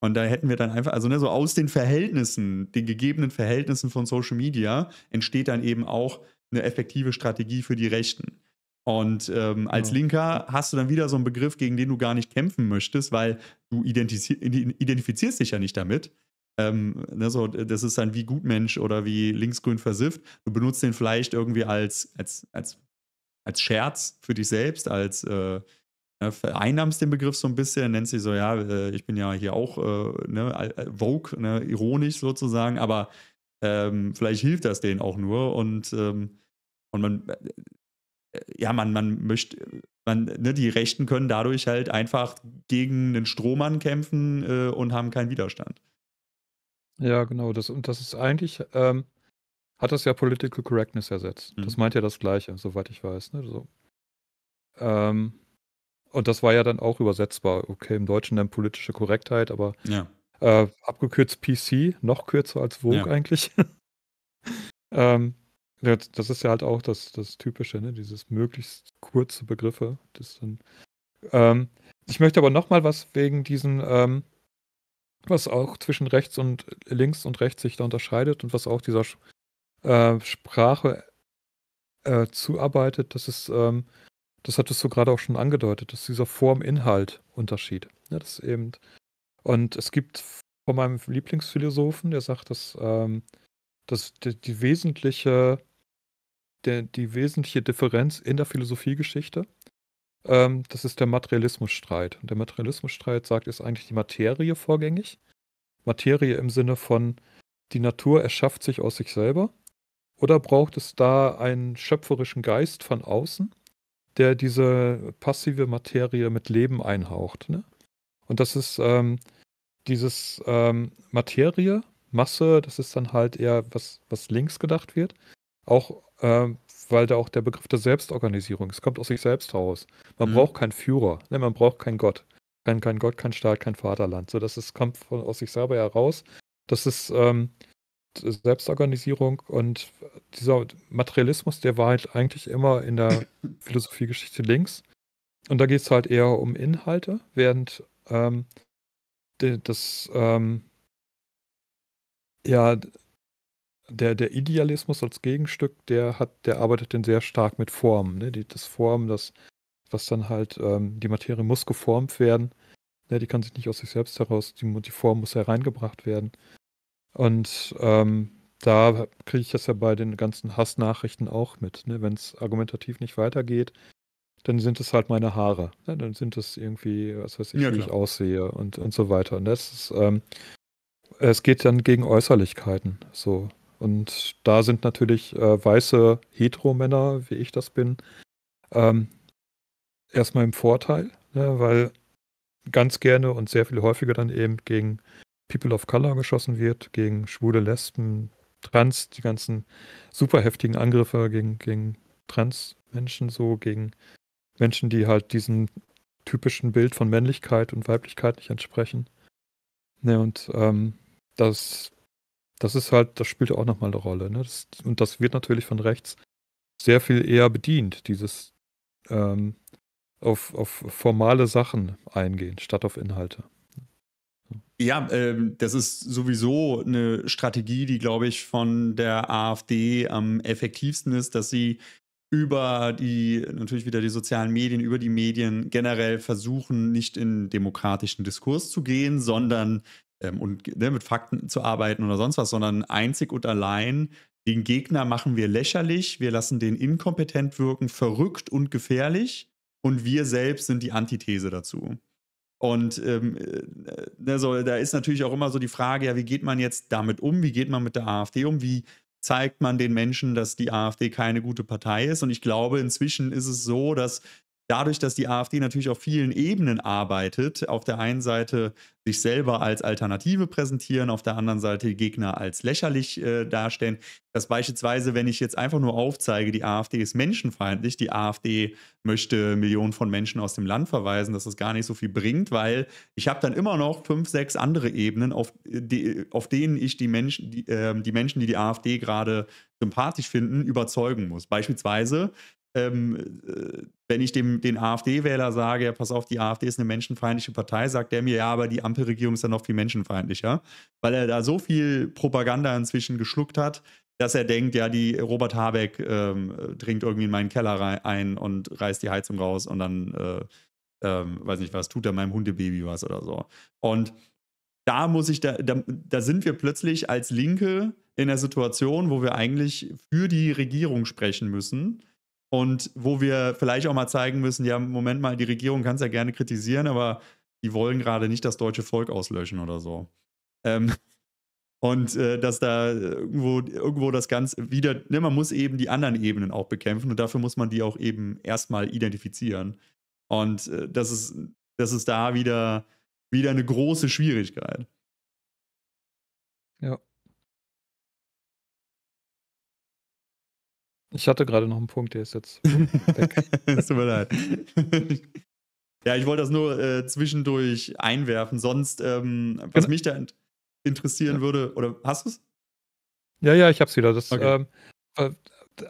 Und da hätten wir dann einfach, also ne, so aus den Verhältnissen, den gegebenen Verhältnissen von Social Media entsteht dann eben auch eine effektive Strategie für die Rechten. Und ähm, als ja. Linker hast du dann wieder so einen Begriff, gegen den du gar nicht kämpfen möchtest, weil du identifizierst dich ja nicht damit, ähm, ne, so, das ist dann wie Gutmensch oder wie linksgrün versifft. Du benutzt den vielleicht irgendwie als, als, als, als Scherz für dich selbst, als äh, ne, vereinnahmst den Begriff so ein bisschen, nennst dich so, ja, äh, ich bin ja hier auch äh, ne, Vogue, äh, ne, ironisch sozusagen, aber ähm, vielleicht hilft das denen auch nur und, ähm, und man, äh, ja, man, man möchte, man, ne, die Rechten können dadurch halt einfach gegen den Strohmann kämpfen und haben keinen Widerstand. Ja, genau. Das, und das ist eigentlich, ähm, hat das ja Political Correctness ersetzt. Mhm. Das meint ja das Gleiche, soweit ich weiß. Ne? So. Ähm, und das war ja dann auch übersetzbar. Okay, im Deutschen dann politische Korrektheit, aber ja. äh, abgekürzt PC, noch kürzer als Vogue ja. eigentlich. *laughs* ähm, das, das, ist ja halt auch das, das Typische, ne? dieses möglichst kurze Begriffe. Das dann, ähm, ich möchte aber nochmal was wegen diesen ähm, was auch zwischen rechts und links und rechts sich da unterscheidet und was auch dieser äh, Sprache äh, zuarbeitet, das ist, ähm, das hattest du gerade auch schon angedeutet, dass dieser Form-Inhalt-Unterschied. Ja, das eben. Und es gibt von meinem Lieblingsphilosophen, der sagt, dass, ähm, dass die, die wesentliche der, die wesentliche Differenz in der Philosophiegeschichte ähm, das ist der Materialismusstreit. Und der Materialismusstreit sagt, ist eigentlich die Materie vorgängig. Materie im Sinne von, die Natur erschafft sich aus sich selber. Oder braucht es da einen schöpferischen Geist von außen, der diese passive Materie mit Leben einhaucht? Ne? Und das ist ähm, dieses ähm, Materie, Masse, das ist dann halt eher was, was links gedacht wird. Auch ähm, weil da auch der Begriff der Selbstorganisierung, es kommt aus sich selbst heraus. Man mhm. braucht keinen Führer, ne, man braucht keinen Gott. Kein, kein Gott, kein Staat, kein Vaterland. So, das ist, kommt von, aus sich selber heraus. Das ist ähm, Selbstorganisierung und dieser Materialismus, der war halt eigentlich immer in der *coughs* Philosophiegeschichte links. Und da geht es halt eher um Inhalte, während ähm, das ähm, ja, der, der Idealismus als Gegenstück, der hat, der arbeitet denn sehr stark mit Formen. Ne? Die, das Form, das, was dann halt, ähm, die Materie muss geformt werden. Ne? Die kann sich nicht aus sich selbst heraus, die, die Form muss hereingebracht werden. Und ähm, da kriege ich das ja bei den ganzen Hassnachrichten auch mit. Ne? Wenn es argumentativ nicht weitergeht, dann sind es halt meine Haare. Ne? Dann sind es irgendwie, was weiß ich, ja, wie ich aussehe und, und so weiter. Und ne? das ist, ähm, es geht dann gegen Äußerlichkeiten. So. Und da sind natürlich äh, weiße Hetero-Männer, wie ich das bin, ähm, erstmal im Vorteil, ne, weil ganz gerne und sehr viel häufiger dann eben gegen People of Color geschossen wird, gegen schwule Lesben, Trans, die ganzen super heftigen Angriffe gegen, gegen Trans-Menschen, so gegen Menschen, die halt diesem typischen Bild von Männlichkeit und Weiblichkeit nicht entsprechen. Ne, und ähm, das das ist halt, das spielt auch nochmal eine Rolle. Ne? Das, und das wird natürlich von rechts sehr viel eher bedient, dieses ähm, auf, auf formale Sachen eingehen, statt auf Inhalte. Ja, ähm, das ist sowieso eine Strategie, die, glaube ich, von der AfD am effektivsten ist, dass sie über die, natürlich wieder die sozialen Medien, über die Medien generell versuchen, nicht in demokratischen Diskurs zu gehen, sondern ähm, und ne, mit Fakten zu arbeiten oder sonst was, sondern einzig und allein den Gegner machen wir lächerlich, wir lassen den inkompetent wirken, verrückt und gefährlich und wir selbst sind die Antithese dazu. Und ähm, also, da ist natürlich auch immer so die Frage, ja, wie geht man jetzt damit um? Wie geht man mit der AfD um? Wie zeigt man den Menschen, dass die AfD keine gute Partei ist? Und ich glaube, inzwischen ist es so, dass dadurch, dass die AfD natürlich auf vielen Ebenen arbeitet, auf der einen Seite sich selber als Alternative präsentieren, auf der anderen Seite die Gegner als lächerlich äh, darstellen, dass beispielsweise, wenn ich jetzt einfach nur aufzeige, die AfD ist menschenfeindlich, die AfD möchte Millionen von Menschen aus dem Land verweisen, dass das gar nicht so viel bringt, weil ich habe dann immer noch fünf, sechs andere Ebenen, auf, äh, die, auf denen ich die Menschen, die, äh, die Menschen, die die AfD gerade sympathisch finden, überzeugen muss. Beispielsweise ähm, äh, wenn ich dem den AfD-Wähler sage, ja, pass auf, die AfD ist eine menschenfeindliche Partei, sagt der mir, ja, aber die Ampelregierung ist ja noch viel menschenfeindlicher, weil er da so viel Propaganda inzwischen geschluckt hat, dass er denkt, ja, die Robert Habeck ähm, dringt irgendwie in meinen Keller rein, ein und reißt die Heizung raus und dann, äh, ähm, weiß nicht was, tut er meinem Hundebaby was oder so. Und da muss ich, da, da, da sind wir plötzlich als Linke in der Situation, wo wir eigentlich für die Regierung sprechen müssen und wo wir vielleicht auch mal zeigen müssen, ja, Moment mal, die Regierung kann es ja gerne kritisieren, aber die wollen gerade nicht das deutsche Volk auslöschen oder so. Ähm, *laughs* und äh, dass da irgendwo, irgendwo das Ganze wieder, ne, man muss eben die anderen Ebenen auch bekämpfen und dafür muss man die auch eben erstmal identifizieren. Und äh, das, ist, das ist da wieder, wieder eine große Schwierigkeit. Ja, Ich hatte gerade noch einen Punkt, der ist jetzt *laughs* weg. Es tut mir leid. ja, ich wollte das nur äh, zwischendurch einwerfen. Sonst, ähm, was genau. mich da in interessieren ja. würde, oder hast du es? Ja, ja, ich hab's wieder. Das, okay. ähm, äh,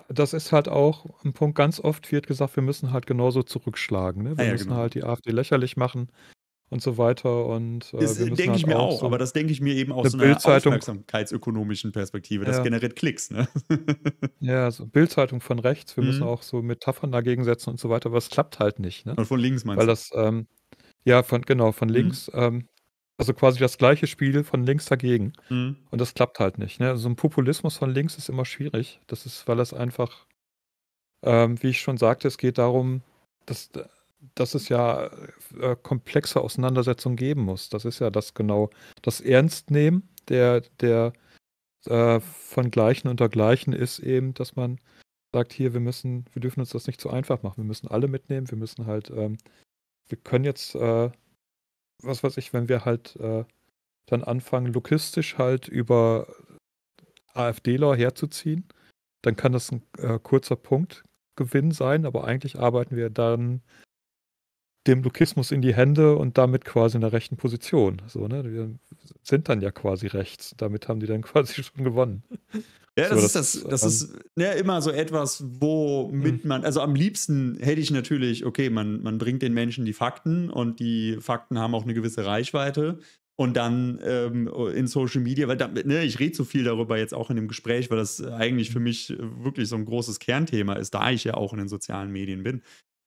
das ist halt auch ein Punkt, ganz oft wird gesagt, wir müssen halt genauso zurückschlagen. Ne? Wir ah, ja, müssen genau. halt die AfD lächerlich machen und so weiter. Und, äh, das denke halt ich mir auch, so aber das denke ich mir eben aus so einer aufmerksamkeitsökonomischen Perspektive. Das ja. generiert Klicks, ne? *laughs* ja, so Bildzeitung von rechts, wir mhm. müssen auch so Metaphern dagegen setzen und so weiter, aber es klappt halt nicht. Ne? Und von links meinst Weil du? das, ähm, ja, von, genau, von mhm. links, mhm. ähm, also quasi das gleiche Spiel von links dagegen. Mhm. Und das klappt halt nicht. Ne? So ein Populismus von links ist immer schwierig. Das ist, weil das einfach, ähm, wie ich schon sagte, es geht darum, dass äh, dass es ja äh, komplexe Auseinandersetzungen geben muss. Das ist ja das genau, das Ernstnehmen der, der äh, von Gleichen unter Gleichen ist eben, dass man sagt, hier, wir müssen, wir dürfen uns das nicht zu einfach machen. Wir müssen alle mitnehmen, wir müssen halt, ähm, wir können jetzt, äh, was weiß ich, wenn wir halt äh, dann anfangen, logistisch halt über AfD-Law herzuziehen, dann kann das ein äh, kurzer Punkt, Gewinn sein, aber eigentlich arbeiten wir dann dem Lukismus in die Hände und damit quasi in der rechten Position. So, ne? Wir sind dann ja quasi rechts. Damit haben die dann *laughs* quasi schon gewonnen. Ja, das, so, ist das, das, das ähm, ist ja, ne, immer so etwas, womit hm. man, also am liebsten hätte ich natürlich, okay, man, man bringt den Menschen die Fakten und die Fakten haben auch eine gewisse Reichweite und dann ähm, in Social Media, weil da, ne, ich rede so viel darüber jetzt auch in dem Gespräch, weil das eigentlich für mich wirklich so ein großes Kernthema ist, da ich ja auch in den sozialen Medien bin.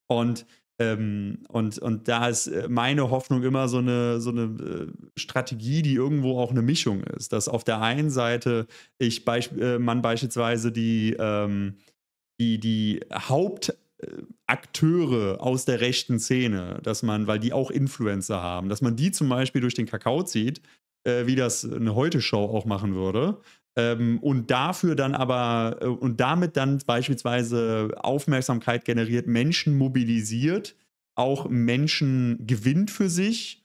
Und ähm, und, und da ist äh, meine Hoffnung immer so eine, so eine äh, Strategie, die irgendwo auch eine Mischung ist. Dass auf der einen Seite ich beisp äh, man beispielsweise die, ähm, die, die Haupt aus der rechten Szene, dass man, weil die auch Influencer haben, dass man die zum Beispiel durch den Kakao zieht, äh, wie das eine Heute-Show auch machen würde, ähm, und dafür dann aber äh, und damit dann beispielsweise Aufmerksamkeit generiert, Menschen mobilisiert, auch Menschen gewinnt für sich,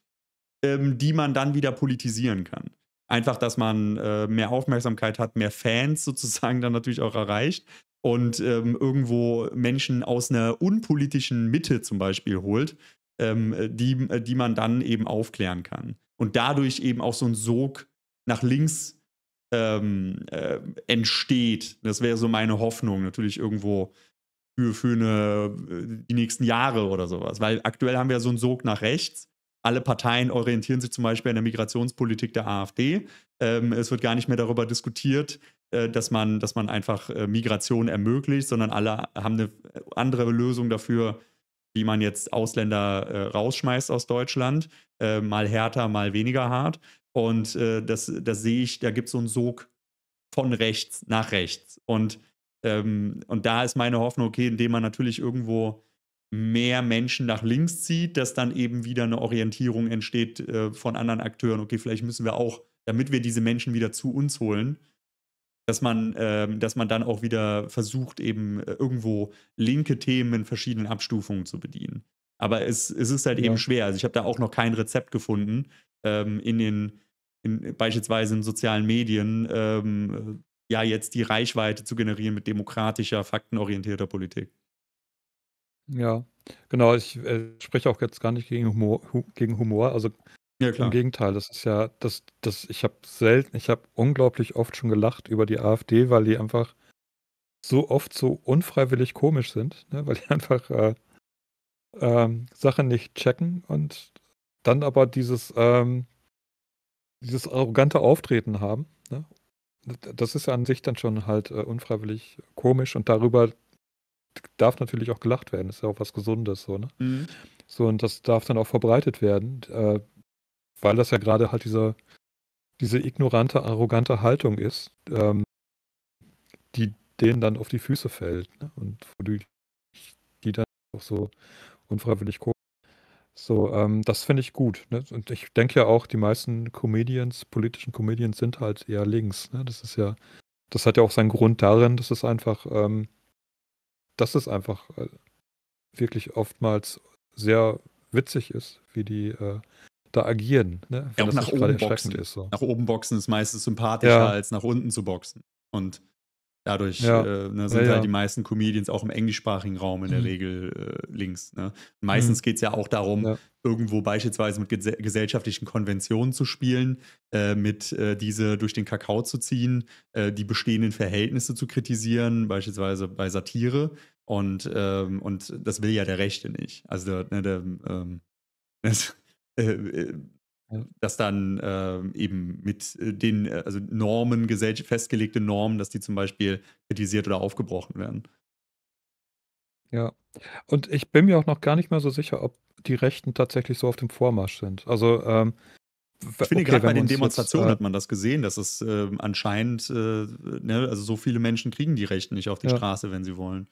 ähm, die man dann wieder politisieren kann. Einfach, dass man äh, mehr Aufmerksamkeit hat, mehr Fans *laughs* sozusagen dann natürlich auch erreicht und ähm, irgendwo Menschen aus einer unpolitischen Mitte zum Beispiel holt, ähm, die, äh, die man dann eben aufklären kann. Und dadurch eben auch so ein Sog nach links ähm, äh, entsteht. Das wäre so meine Hoffnung, natürlich irgendwo für, für eine, äh, die nächsten Jahre oder sowas. Weil aktuell haben wir so einen Sog nach rechts. Alle Parteien orientieren sich zum Beispiel an der Migrationspolitik der AfD. Ähm, es wird gar nicht mehr darüber diskutiert, äh, dass, man, dass man einfach äh, Migration ermöglicht, sondern alle haben eine andere Lösung dafür, wie man jetzt Ausländer äh, rausschmeißt aus Deutschland, äh, mal härter, mal weniger hart. Und äh, das, das sehe ich, da gibt es so einen Sog von rechts nach rechts. Und, ähm, und da ist meine Hoffnung, okay, indem man natürlich irgendwo mehr Menschen nach links zieht, dass dann eben wieder eine Orientierung entsteht äh, von anderen Akteuren. Okay, vielleicht müssen wir auch, damit wir diese Menschen wieder zu uns holen, dass man, äh, dass man dann auch wieder versucht, eben äh, irgendwo linke Themen in verschiedenen Abstufungen zu bedienen. Aber es, es ist halt ja. eben schwer. Also ich habe da auch noch kein Rezept gefunden ähm, in den, in, beispielsweise in sozialen Medien, ähm, ja, jetzt die Reichweite zu generieren mit demokratischer, faktenorientierter Politik. Ja, genau. Ich äh, spreche auch jetzt gar nicht gegen Humor. Hu gegen Humor. Also ja, im Gegenteil, das ist ja, das, das, ich habe selten, ich habe unglaublich oft schon gelacht über die AfD, weil die einfach so oft so unfreiwillig komisch sind, ne? weil die *laughs* einfach äh, ähm, Sachen nicht checken und dann aber dieses, ähm, dieses arrogante Auftreten haben. Ne? Das ist ja an sich dann schon halt äh, unfreiwillig komisch und darüber darf natürlich auch gelacht werden. Das ist ja auch was Gesundes. So, ne? Mhm. so und das darf dann auch verbreitet werden, äh, weil das ja gerade halt diese, diese ignorante, arrogante Haltung ist, ähm, die denen dann auf die Füße fällt ne? und wo die, die dann auch so unfreiwillig komisch so, ähm, das finde ich gut. Ne? Und ich denke ja auch, die meisten Comedians, politischen Comedians sind halt eher links. Ne? Das ist ja, das hat ja auch seinen Grund darin, dass es einfach, ähm, dass es einfach äh, wirklich oftmals sehr witzig ist, wie die äh, da agieren. Ne? Wenn ja, auch nach oben boxen. Ist, so. Nach oben boxen ist meistens sympathischer, ja. als nach unten zu boxen. Und Dadurch ja. äh, ne, sind ja, halt die meisten Comedians auch im englischsprachigen Raum in der mhm. Regel äh, links. Ne? Mhm. Meistens mhm. geht es ja auch darum, irgendwo beispielsweise mit ges gesellschaftlichen Konventionen zu spielen, äh, mit äh, diese durch den Kakao zu ziehen, äh, die bestehenden Verhältnisse zu kritisieren, beispielsweise bei Satire. Und, ähm, und das will ja der Rechte nicht. Also der, ne, der, ähm, das, *laughs* äh, dass dann äh, eben mit äh, den äh, also Normen, festgelegte Normen, dass die zum Beispiel kritisiert oder aufgebrochen werden. Ja, und ich bin mir auch noch gar nicht mehr so sicher, ob die Rechten tatsächlich so auf dem Vormarsch sind. Also ähm, ich finde, okay, gerade bei den Demonstrationen jetzt, äh, hat man das gesehen, dass es äh, anscheinend, äh, ne, also so viele Menschen kriegen die Rechten nicht auf die ja. Straße, wenn sie wollen.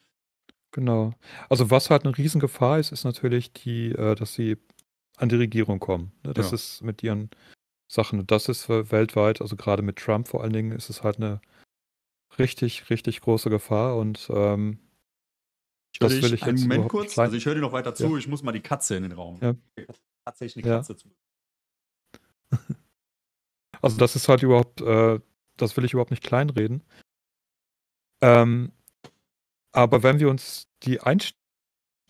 Genau. Also was halt eine Riesengefahr ist, ist natürlich die, äh, dass sie an die Regierung kommen. Ne, das ja. ist mit ihren Sachen. Und das ist weltweit, also gerade mit Trump vor allen Dingen, ist es halt eine richtig, richtig große Gefahr. Und ähm, das will ich einen jetzt Moment kurz. Also ich höre dir noch weiter zu. Ja. Ich muss mal die Katze in den Raum. Ja. Tatsächlich eine Katze zu. *laughs* Also das ist halt überhaupt, äh, das will ich überhaupt nicht kleinreden. Ähm, aber wenn wir uns die Einst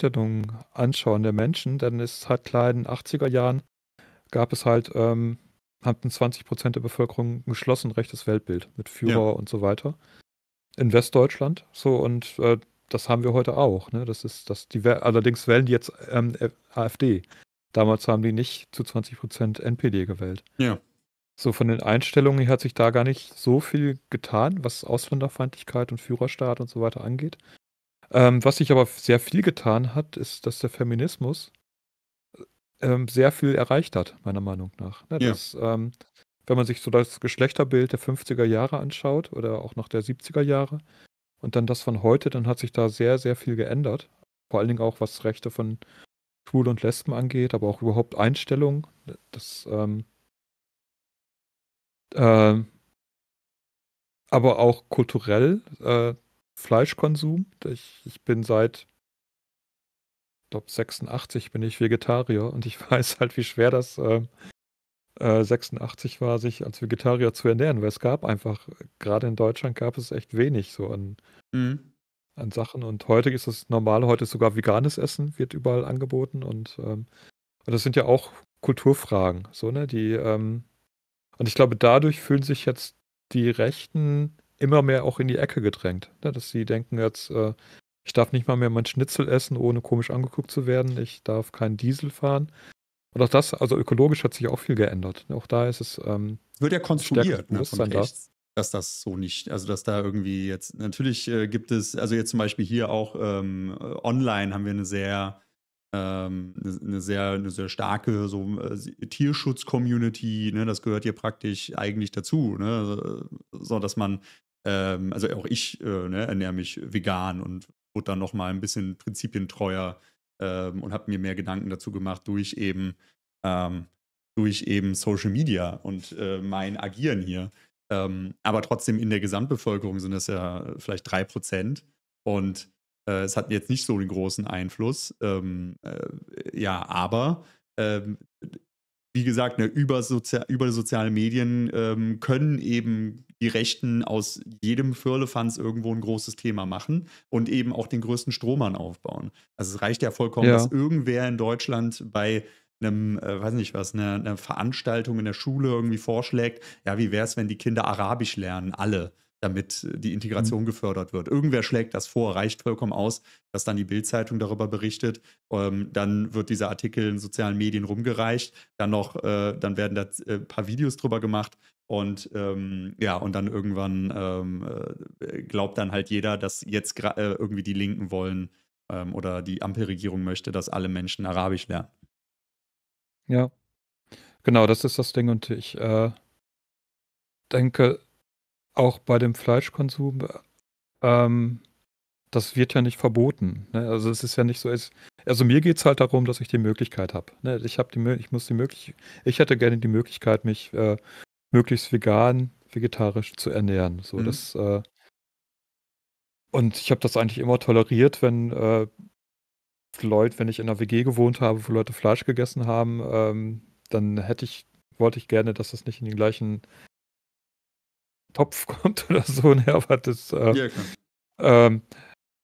Vorstellungen anschauen der Menschen, denn ist halt klar, in den 80er Jahren gab es halt, ähm, hatten 20 Prozent der Bevölkerung ein geschlossen rechtes Weltbild mit Führer ja. und so weiter. In Westdeutschland, so, und äh, das haben wir heute auch. Ne? Das ist, das, die, allerdings wählen die jetzt ähm, äh, AfD. Damals haben die nicht zu 20 Prozent NPD gewählt. Ja. So von den Einstellungen hat sich da gar nicht so viel getan, was Ausländerfeindlichkeit und Führerstaat und so weiter angeht. Ähm, was sich aber sehr viel getan hat, ist, dass der Feminismus äh, ähm, sehr viel erreicht hat, meiner Meinung nach. Ne, ja. dass, ähm, wenn man sich so das Geschlechterbild der 50er Jahre anschaut oder auch noch der 70er Jahre und dann das von heute, dann hat sich da sehr, sehr viel geändert. Vor allen Dingen auch, was Rechte von Schwul und Lesben angeht, aber auch überhaupt Einstellungen. Das, ähm, äh, aber auch kulturell, äh, Fleischkonsum. Ich, ich bin seit, glaube 86 bin ich Vegetarier und ich *laughs* weiß halt, wie schwer das ähm, äh, 86 war, sich als Vegetarier zu ernähren, weil es gab einfach, gerade in Deutschland gab es echt wenig so an, mhm. an Sachen und heute ist es normal, heute ist sogar veganes Essen, wird überall angeboten und, ähm, und das sind ja auch Kulturfragen, so, ne, die, ähm, und ich glaube, dadurch fühlen sich jetzt die Rechten immer mehr auch in die Ecke gedrängt. Ne? Dass sie denken jetzt, äh, ich darf nicht mal mehr mein Schnitzel essen, ohne komisch angeguckt zu werden. Ich darf keinen Diesel fahren. Und auch das, also ökologisch hat sich auch viel geändert. Auch da ist es. Ähm, Wird ja konstruiert, ne, von rechts, da. dass das so nicht, also dass da irgendwie jetzt, natürlich äh, gibt es, also jetzt zum Beispiel hier auch ähm, online haben wir eine sehr, ähm, eine, sehr, eine sehr starke so, äh, Tierschutz-Community, ne, das gehört hier praktisch eigentlich dazu, ne, so dass man ähm, also auch ich äh, ne, ernähre mich vegan und wurde dann nochmal ein bisschen prinzipientreuer ähm, und habe mir mehr Gedanken dazu gemacht durch eben, ähm, durch eben Social Media und äh, mein Agieren hier. Ähm, aber trotzdem in der Gesamtbevölkerung sind das ja vielleicht drei Prozent und äh, es hat jetzt nicht so einen großen Einfluss. Ähm, äh, ja, aber ähm, wie gesagt, ne, über, Sozia über soziale Medien ähm, können eben die Rechten aus jedem Firlefanz irgendwo ein großes Thema machen und eben auch den größten Stromern aufbauen. Also es reicht ja vollkommen, ja. dass irgendwer in Deutschland bei einem, äh, weiß nicht was, einer, einer Veranstaltung in der Schule irgendwie vorschlägt, ja, wie wäre es, wenn die Kinder Arabisch lernen, alle, damit die Integration mhm. gefördert wird. Irgendwer schlägt das vor, reicht vollkommen aus, dass dann die Bildzeitung darüber berichtet, ähm, dann wird dieser Artikel in sozialen Medien rumgereicht, dann noch, äh, dann werden da ein äh, paar Videos drüber gemacht und ähm, ja, und dann irgendwann ähm, äh, glaubt dann halt jeder, dass jetzt äh, irgendwie die Linken wollen ähm, oder die Ampelregierung möchte, dass alle Menschen Arabisch lernen. Ja, genau, das ist das Ding. Und ich äh, denke auch bei dem Fleischkonsum, äh, ähm, das wird ja nicht verboten. Ne? Also es ist ja nicht so, es, also mir geht es halt darum, dass ich die Möglichkeit habe. Ne? Ich habe die, ich muss die Möglichkeit, ich hätte gerne die Möglichkeit, mich äh, möglichst vegan, vegetarisch zu ernähren. So, mhm. das, äh, und ich habe das eigentlich immer toleriert, wenn äh, Leute, wenn ich in einer WG gewohnt habe, wo Leute Fleisch gegessen haben, ähm, dann hätte ich, wollte ich gerne, dass das nicht in den gleichen Topf *laughs* kommt oder so. Ne, aber äh, ja, ähm,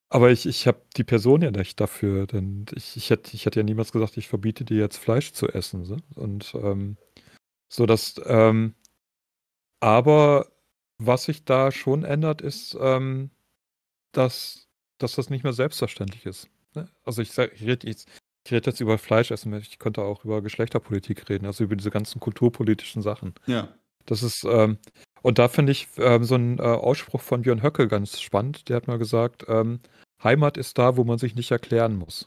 aber ich, ich habe die Person ja nicht dafür, denn ich, ich, hätte, ich hätte ja niemals gesagt, ich verbiete dir jetzt Fleisch zu essen. So. Und ähm, so dass ähm, aber was sich da schon ändert, ist, ähm, dass, dass das nicht mehr selbstverständlich ist. Ne? Also ich, ich rede jetzt, red jetzt, über Fleischessen, ich könnte auch über Geschlechterpolitik reden, also über diese ganzen kulturpolitischen Sachen. Ja. Das ist, ähm, und da finde ich ähm, so einen äh, Ausspruch von Björn Höcke ganz spannend. Der hat mal gesagt, ähm, Heimat ist da, wo man sich nicht erklären muss.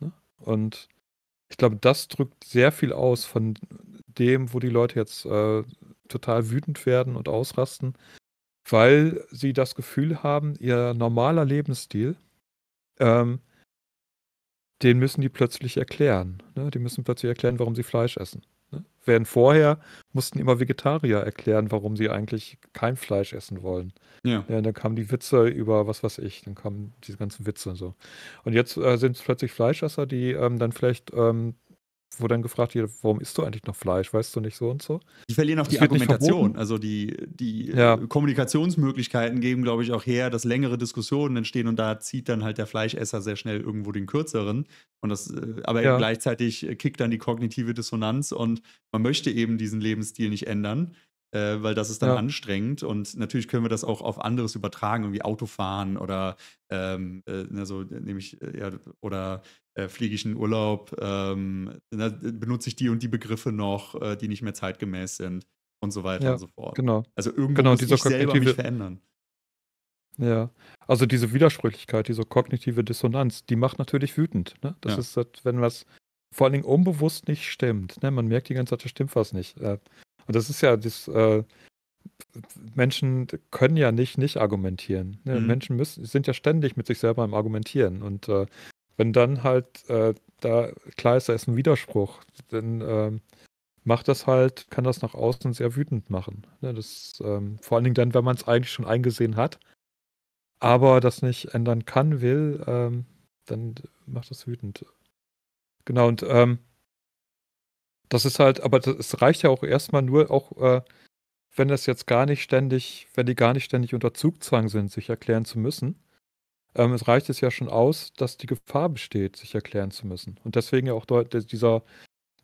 Ne? Und ich glaube, das drückt sehr viel aus von dem, wo die Leute jetzt äh, total wütend werden und ausrasten, weil sie das Gefühl haben, ihr normaler Lebensstil, ähm, den müssen die plötzlich erklären. Ne? Die müssen plötzlich erklären, warum sie Fleisch essen. Ne? Während vorher mussten immer Vegetarier erklären, warum sie eigentlich kein Fleisch essen wollen. Ja. ja dann kamen die Witze über was weiß ich, dann kamen diese ganzen Witze und so. Und jetzt äh, sind es plötzlich Fleischesser, die ähm, dann vielleicht ähm, wo dann gefragt wird, warum isst du eigentlich noch Fleisch, weißt du nicht so und so. Die verlieren auch das die Argumentation, also die, die ja. Äh, Kommunikationsmöglichkeiten geben, glaube ich, auch her, dass längere Diskussionen entstehen und da zieht dann halt der Fleischesser sehr schnell irgendwo den kürzeren. Und das, äh, aber ja. gleichzeitig kickt dann die kognitive Dissonanz und man möchte eben diesen Lebensstil nicht ändern äh, weil das ist dann ja. anstrengend. Und natürlich können wir das auch auf anderes übertragen, irgendwie Autofahren oder ähm, äh, also, ne, äh, nämlich, äh, ja, oder äh, fliege ich in Urlaub, ähm, na, ne, benutze ich die und die Begriffe noch, äh, die nicht mehr zeitgemäß sind und so weiter ja, und so fort. Genau. Also irgendwo genau, muss ich selber mich verändern. Ja, also diese Widersprüchlichkeit, diese kognitive Dissonanz, die macht natürlich wütend. Ne? Das ja. ist, wenn was vor allen Dingen unbewusst nicht stimmt. Ne? Man merkt die ganze Zeit, da stimmt was nicht. Und das ist ja das, äh, Menschen können ja nicht nicht argumentieren. Ne? Mhm. Menschen müssen, sind ja ständig mit sich selber im Argumentieren. Und äh, wenn dann halt äh, da klar ist, da ist ein Widerspruch, dann äh, macht das halt, kann das nach außen sehr wütend machen. Ne? Das, ähm, vor allen Dingen dann, wenn man es eigentlich schon eingesehen hat, aber das nicht ändern kann, will, ähm, dann macht das wütend. Genau, und ähm, das ist halt, aber es reicht ja auch erstmal nur, auch äh, wenn das jetzt gar nicht ständig, wenn die gar nicht ständig unter Zugzwang sind, sich erklären zu müssen. Ähm, es reicht es ja schon aus, dass die Gefahr besteht, sich erklären zu müssen. Und deswegen ja auch dieser,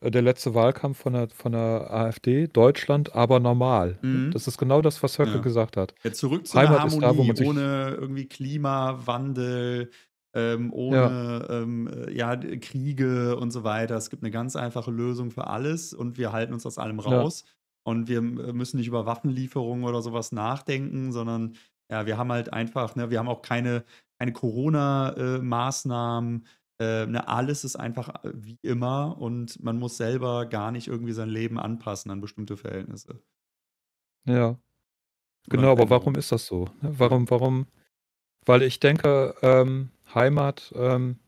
äh, der letzte Wahlkampf von der, von der AfD, Deutschland, aber normal. Mhm. Das ist genau das, was Höcke ja. gesagt hat. Ja, zurück zu Heimat einer Harmonie da, ohne irgendwie Klimawandel, ähm, ohne ja. Ähm, äh, ja. Kriege und so weiter. Es gibt eine ganz einfache Lösung für alles und wir halten uns aus allem raus. Ja. Und wir äh, müssen nicht über Waffenlieferungen oder sowas nachdenken, sondern ja, wir haben halt einfach, ne, wir haben auch keine, keine Corona-Maßnahmen. Äh, ähm, ne, alles ist einfach äh, wie immer und man muss selber gar nicht irgendwie sein Leben anpassen an bestimmte Verhältnisse. Ja. Genau, aber warum ist das so? Ne, warum, warum? Weil ich denke, ähm, Heimat, ähm,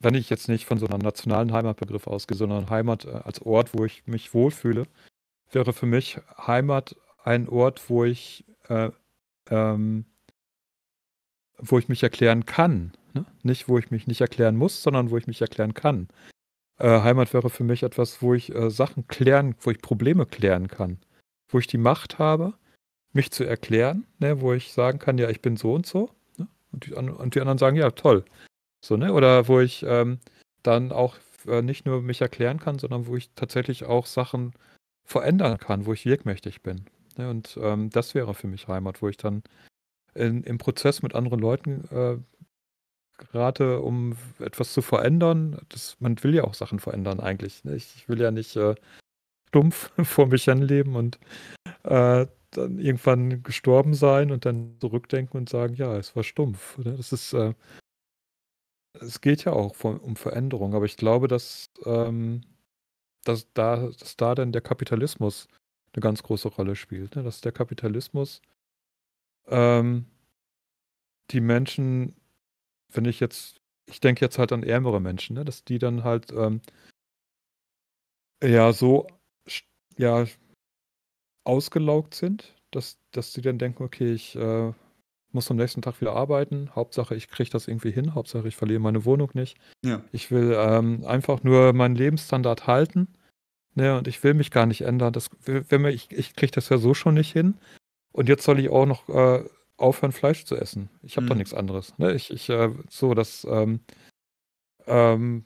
wenn ich jetzt nicht von so einem nationalen Heimatbegriff ausgehe, sondern Heimat äh, als Ort, wo ich mich wohlfühle, wäre für mich Heimat ein Ort, wo ich, äh, ähm, wo ich mich erklären kann. Ne? Nicht, wo ich mich nicht erklären muss, sondern wo ich mich erklären kann. Äh, Heimat wäre für mich etwas, wo ich äh, Sachen klären, wo ich Probleme klären kann. Wo ich die Macht habe, mich zu erklären, ne? wo ich sagen kann, ja, ich bin so und so. Und die, und die, anderen sagen, ja, toll. So, ne? Oder wo ich ähm, dann auch äh, nicht nur mich erklären kann, sondern wo ich tatsächlich auch Sachen verändern kann, wo ich wirkmächtig bin. Ne? Und ähm, das wäre für mich Heimat, wo ich dann in, im Prozess mit anderen Leuten äh, gerate, um etwas zu verändern. Das, man will ja auch Sachen verändern eigentlich. Ne? Ich, ich, will ja nicht äh, stumpf *laughs* vor mich hinleben und äh, dann irgendwann gestorben sein und dann zurückdenken und sagen, ja, es war stumpf. Ne? Das ist, äh, es geht ja auch von, um Veränderung, aber ich glaube, dass, ähm, dass, da, dass da dann der Kapitalismus eine ganz große Rolle spielt. Ne? Dass der Kapitalismus ähm, die Menschen, wenn ich jetzt, ich denke jetzt halt an ärmere Menschen, ne? dass die dann halt ähm, ja so ja ausgelaugt sind, dass, dass sie dann denken, okay, ich äh, muss am nächsten Tag wieder arbeiten. Hauptsache, ich kriege das irgendwie hin. Hauptsache, ich verliere meine Wohnung nicht. Ja. Ich will ähm, einfach nur meinen Lebensstandard halten. Ne, und ich will mich gar nicht ändern. Das, wenn wir, ich ich kriege das ja so schon nicht hin. Und jetzt soll ich auch noch äh, aufhören, Fleisch zu essen. Ich habe mhm. doch nichts anderes. Ne? Ich, ich, äh, so, dass ähm, ähm,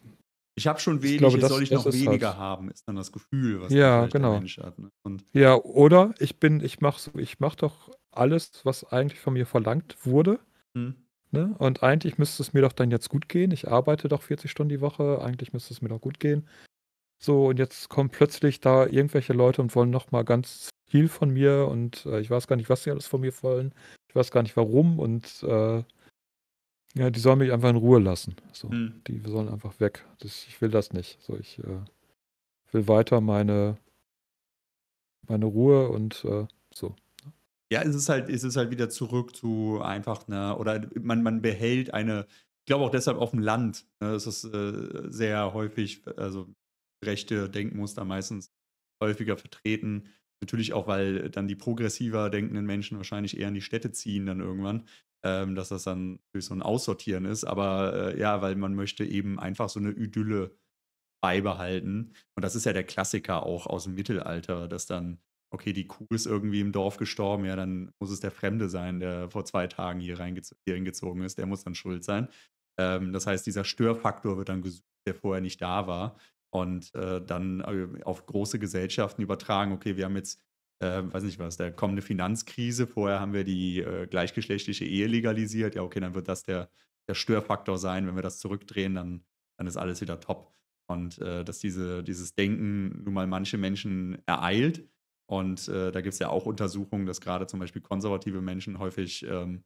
ich habe schon wenig, ich glaube, das, soll ich noch halt. weniger halt. haben, ist dann das Gefühl, was ja, genau. der Mensch hat. Ne? ja, oder ich bin, ich mache so, ich mache doch alles, was eigentlich von mir verlangt wurde. Hm. Ne? Und eigentlich müsste es mir doch dann jetzt gut gehen. Ich arbeite doch 40 Stunden die Woche, eigentlich müsste es mir doch gut gehen. So, und jetzt kommen plötzlich da irgendwelche Leute und wollen nochmal ganz viel von mir und äh, ich weiß gar nicht, was sie alles von mir wollen. Ich weiß gar nicht warum und äh, ja, die sollen mich einfach in Ruhe lassen. So, mhm. Die sollen einfach weg. Das, ich will das nicht. So, ich äh, will weiter meine, meine Ruhe und äh, so. Ja, es ist halt, es ist halt wieder zurück zu einfach einer, oder man, man behält eine, ich glaube auch deshalb auf dem Land, ne, das ist äh, sehr häufig, also rechte Denkmuster meistens häufiger vertreten. Natürlich auch, weil dann die progressiver denkenden Menschen wahrscheinlich eher in die Städte ziehen dann irgendwann ähm, dass das dann durch so ein Aussortieren ist. Aber äh, ja, weil man möchte eben einfach so eine Idylle beibehalten. Und das ist ja der Klassiker auch aus dem Mittelalter, dass dann, okay, die Kuh ist irgendwie im Dorf gestorben, ja, dann muss es der Fremde sein, der vor zwei Tagen hier, hier hingezogen ist, der muss dann schuld sein. Ähm, das heißt, dieser Störfaktor wird dann gesucht, der vorher nicht da war. Und äh, dann äh, auf große Gesellschaften übertragen, okay, wir haben jetzt äh, weiß nicht was, der kommende Finanzkrise. Vorher haben wir die äh, gleichgeschlechtliche Ehe legalisiert. Ja, okay, dann wird das der, der Störfaktor sein. Wenn wir das zurückdrehen, dann, dann ist alles wieder top. Und äh, dass diese, dieses Denken nun mal manche Menschen ereilt. Und äh, da gibt es ja auch Untersuchungen, dass gerade zum Beispiel konservative Menschen häufig ähm,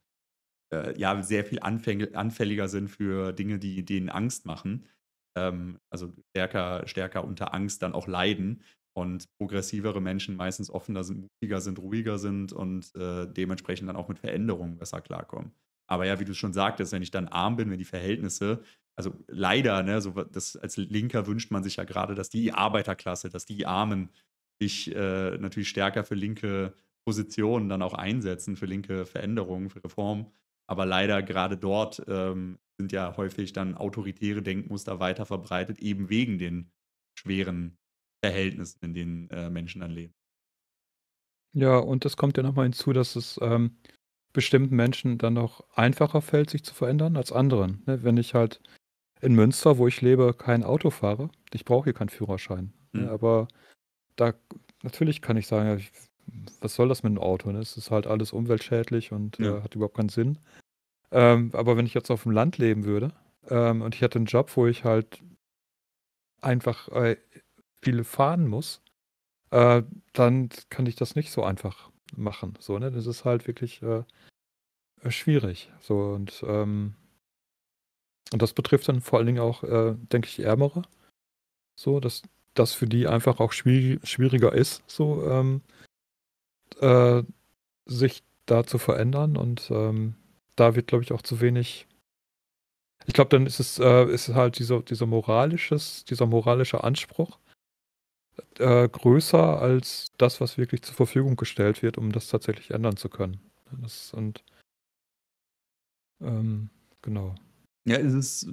äh, ja, sehr viel anfälliger sind für Dinge, die denen Angst machen. Ähm, also stärker, stärker unter Angst dann auch leiden und progressivere Menschen meistens offener sind, mutiger sind, ruhiger sind und äh, dementsprechend dann auch mit Veränderungen besser klarkommen. Aber ja, wie du schon sagtest, wenn ich dann arm bin, wenn die Verhältnisse, also leider, ne, so das, als Linker wünscht man sich ja gerade, dass die Arbeiterklasse, dass die Armen sich äh, natürlich stärker für linke Positionen dann auch einsetzen, für linke Veränderungen, für Reformen. Aber leider gerade dort ähm, sind ja häufig dann autoritäre Denkmuster weiter verbreitet, eben wegen den schweren Verhältnissen, in denen äh, Menschen dann leben. Ja, und das kommt ja nochmal hinzu, dass es ähm, bestimmten Menschen dann noch einfacher fällt, sich zu verändern als anderen. Ne? Wenn ich halt in Münster, wo ich lebe, kein Auto fahre, ich brauche hier keinen Führerschein. Ne? Mhm. Ne? Aber da natürlich kann ich sagen, ja, ich, was soll das mit dem Auto? Ne? Es ist halt alles umweltschädlich und äh, ja. äh, hat überhaupt keinen Sinn. Ähm, aber wenn ich jetzt auf dem Land leben würde ähm, und ich hätte einen Job, wo ich halt einfach äh, viele fahren muss, äh, dann kann ich das nicht so einfach machen. So, ne? Das ist halt wirklich äh, äh, schwierig. So und, ähm, und das betrifft dann vor allen Dingen auch, äh, denke ich, Ärmere. So, dass das für die einfach auch schwierig, schwieriger ist, so ähm, äh, sich da zu verändern. Und ähm, da wird, glaube ich, auch zu wenig. Ich glaube, dann ist es, äh, ist halt dieser, dieser, moralisches, dieser moralische Anspruch, äh, größer als das, was wirklich zur Verfügung gestellt wird, um das tatsächlich ändern zu können. Das, und ähm, genau. Ja, es ist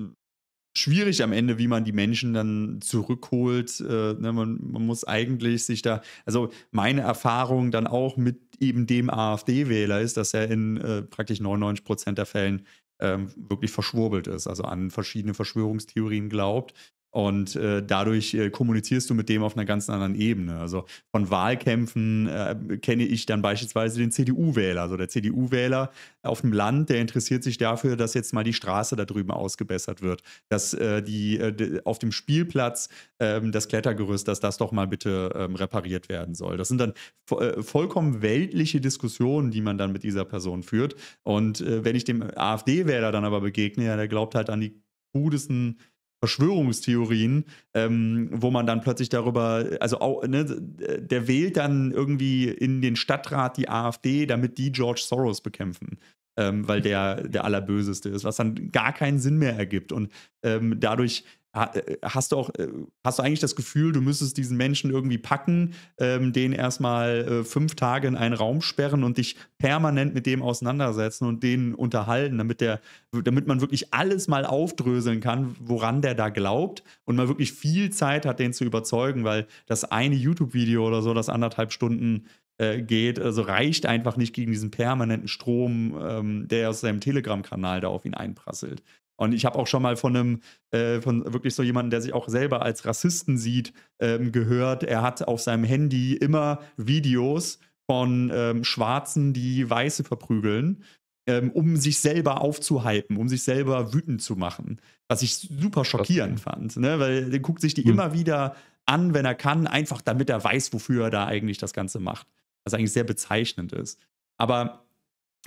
schwierig am Ende, wie man die Menschen dann zurückholt. Äh, ne, man, man, muss eigentlich sich da, also meine Erfahrung dann auch mit eben dem AfD-Wähler ist, dass er in äh, praktisch 99 Prozent der Fällen ähm, wirklich verschwurbelt ist, also an verschiedene Verschwörungstheorien glaubt und äh, dadurch äh, kommunizierst du mit dem auf einer ganz anderen Ebene. Also von Wahlkämpfen äh, kenne ich dann beispielsweise den CDU-Wähler. Also der CDU-Wähler auf dem Land, der interessiert sich dafür, dass jetzt mal die Straße da drüben ausgebessert wird, dass äh, die äh, auf dem Spielplatz ähm, das Klettergerüst, dass das doch mal bitte ähm, repariert werden soll. Das sind dann äh, vollkommen weltliche Diskussionen, die man dann mit dieser Person führt. Und wenn ich dem AfD-Wähler dann aber begegne, ja, der glaubt halt an die krudesten Verschwörungstheorien, ähm, wo man dann plötzlich darüber, also auch, ne, der wählt dann irgendwie in den Stadtrat die AfD, damit die George Soros bekämpfen. Ähm, weil der der Allerböseste ist, was dann gar keinen Sinn mehr ergibt. Und ähm, dadurch äh, äh, hast du auch, äh, hast du eigentlich das Gefühl, du müsstest diesen Menschen irgendwie packen, ähm, den erstmal äh, fünf Tage in einen Raum sperren und dich permanent mit dem auseinandersetzen und den unterhalten, damit der, damit man wirklich alles mal aufdröseln kann, woran der da glaubt und man wirklich viel Zeit hat, den zu überzeugen, weil das eine YouTube-Video oder so, das anderthalb Stunden äh, geht, also reicht einfach nicht gegen diesen permanenten Strom, ähm, der aus seinem Telegram-Kanal da auf ihn einprasselt. Und ich habe auch schon mal von einem, äh, von wirklich so jemandem, der sich auch selber als Rassisten sieht, ähm, gehört, er hat auf seinem Handy immer Videos von ähm, Schwarzen, die Weiße verprügeln, ähm, um sich selber aufzuhypen, um sich selber wütend zu machen. Was ich super schockierend das fand, ne? weil er guckt sich die hm. immer wieder an, wenn er kann, einfach damit er weiß, wofür er da eigentlich das Ganze macht. Was eigentlich sehr bezeichnend ist. Aber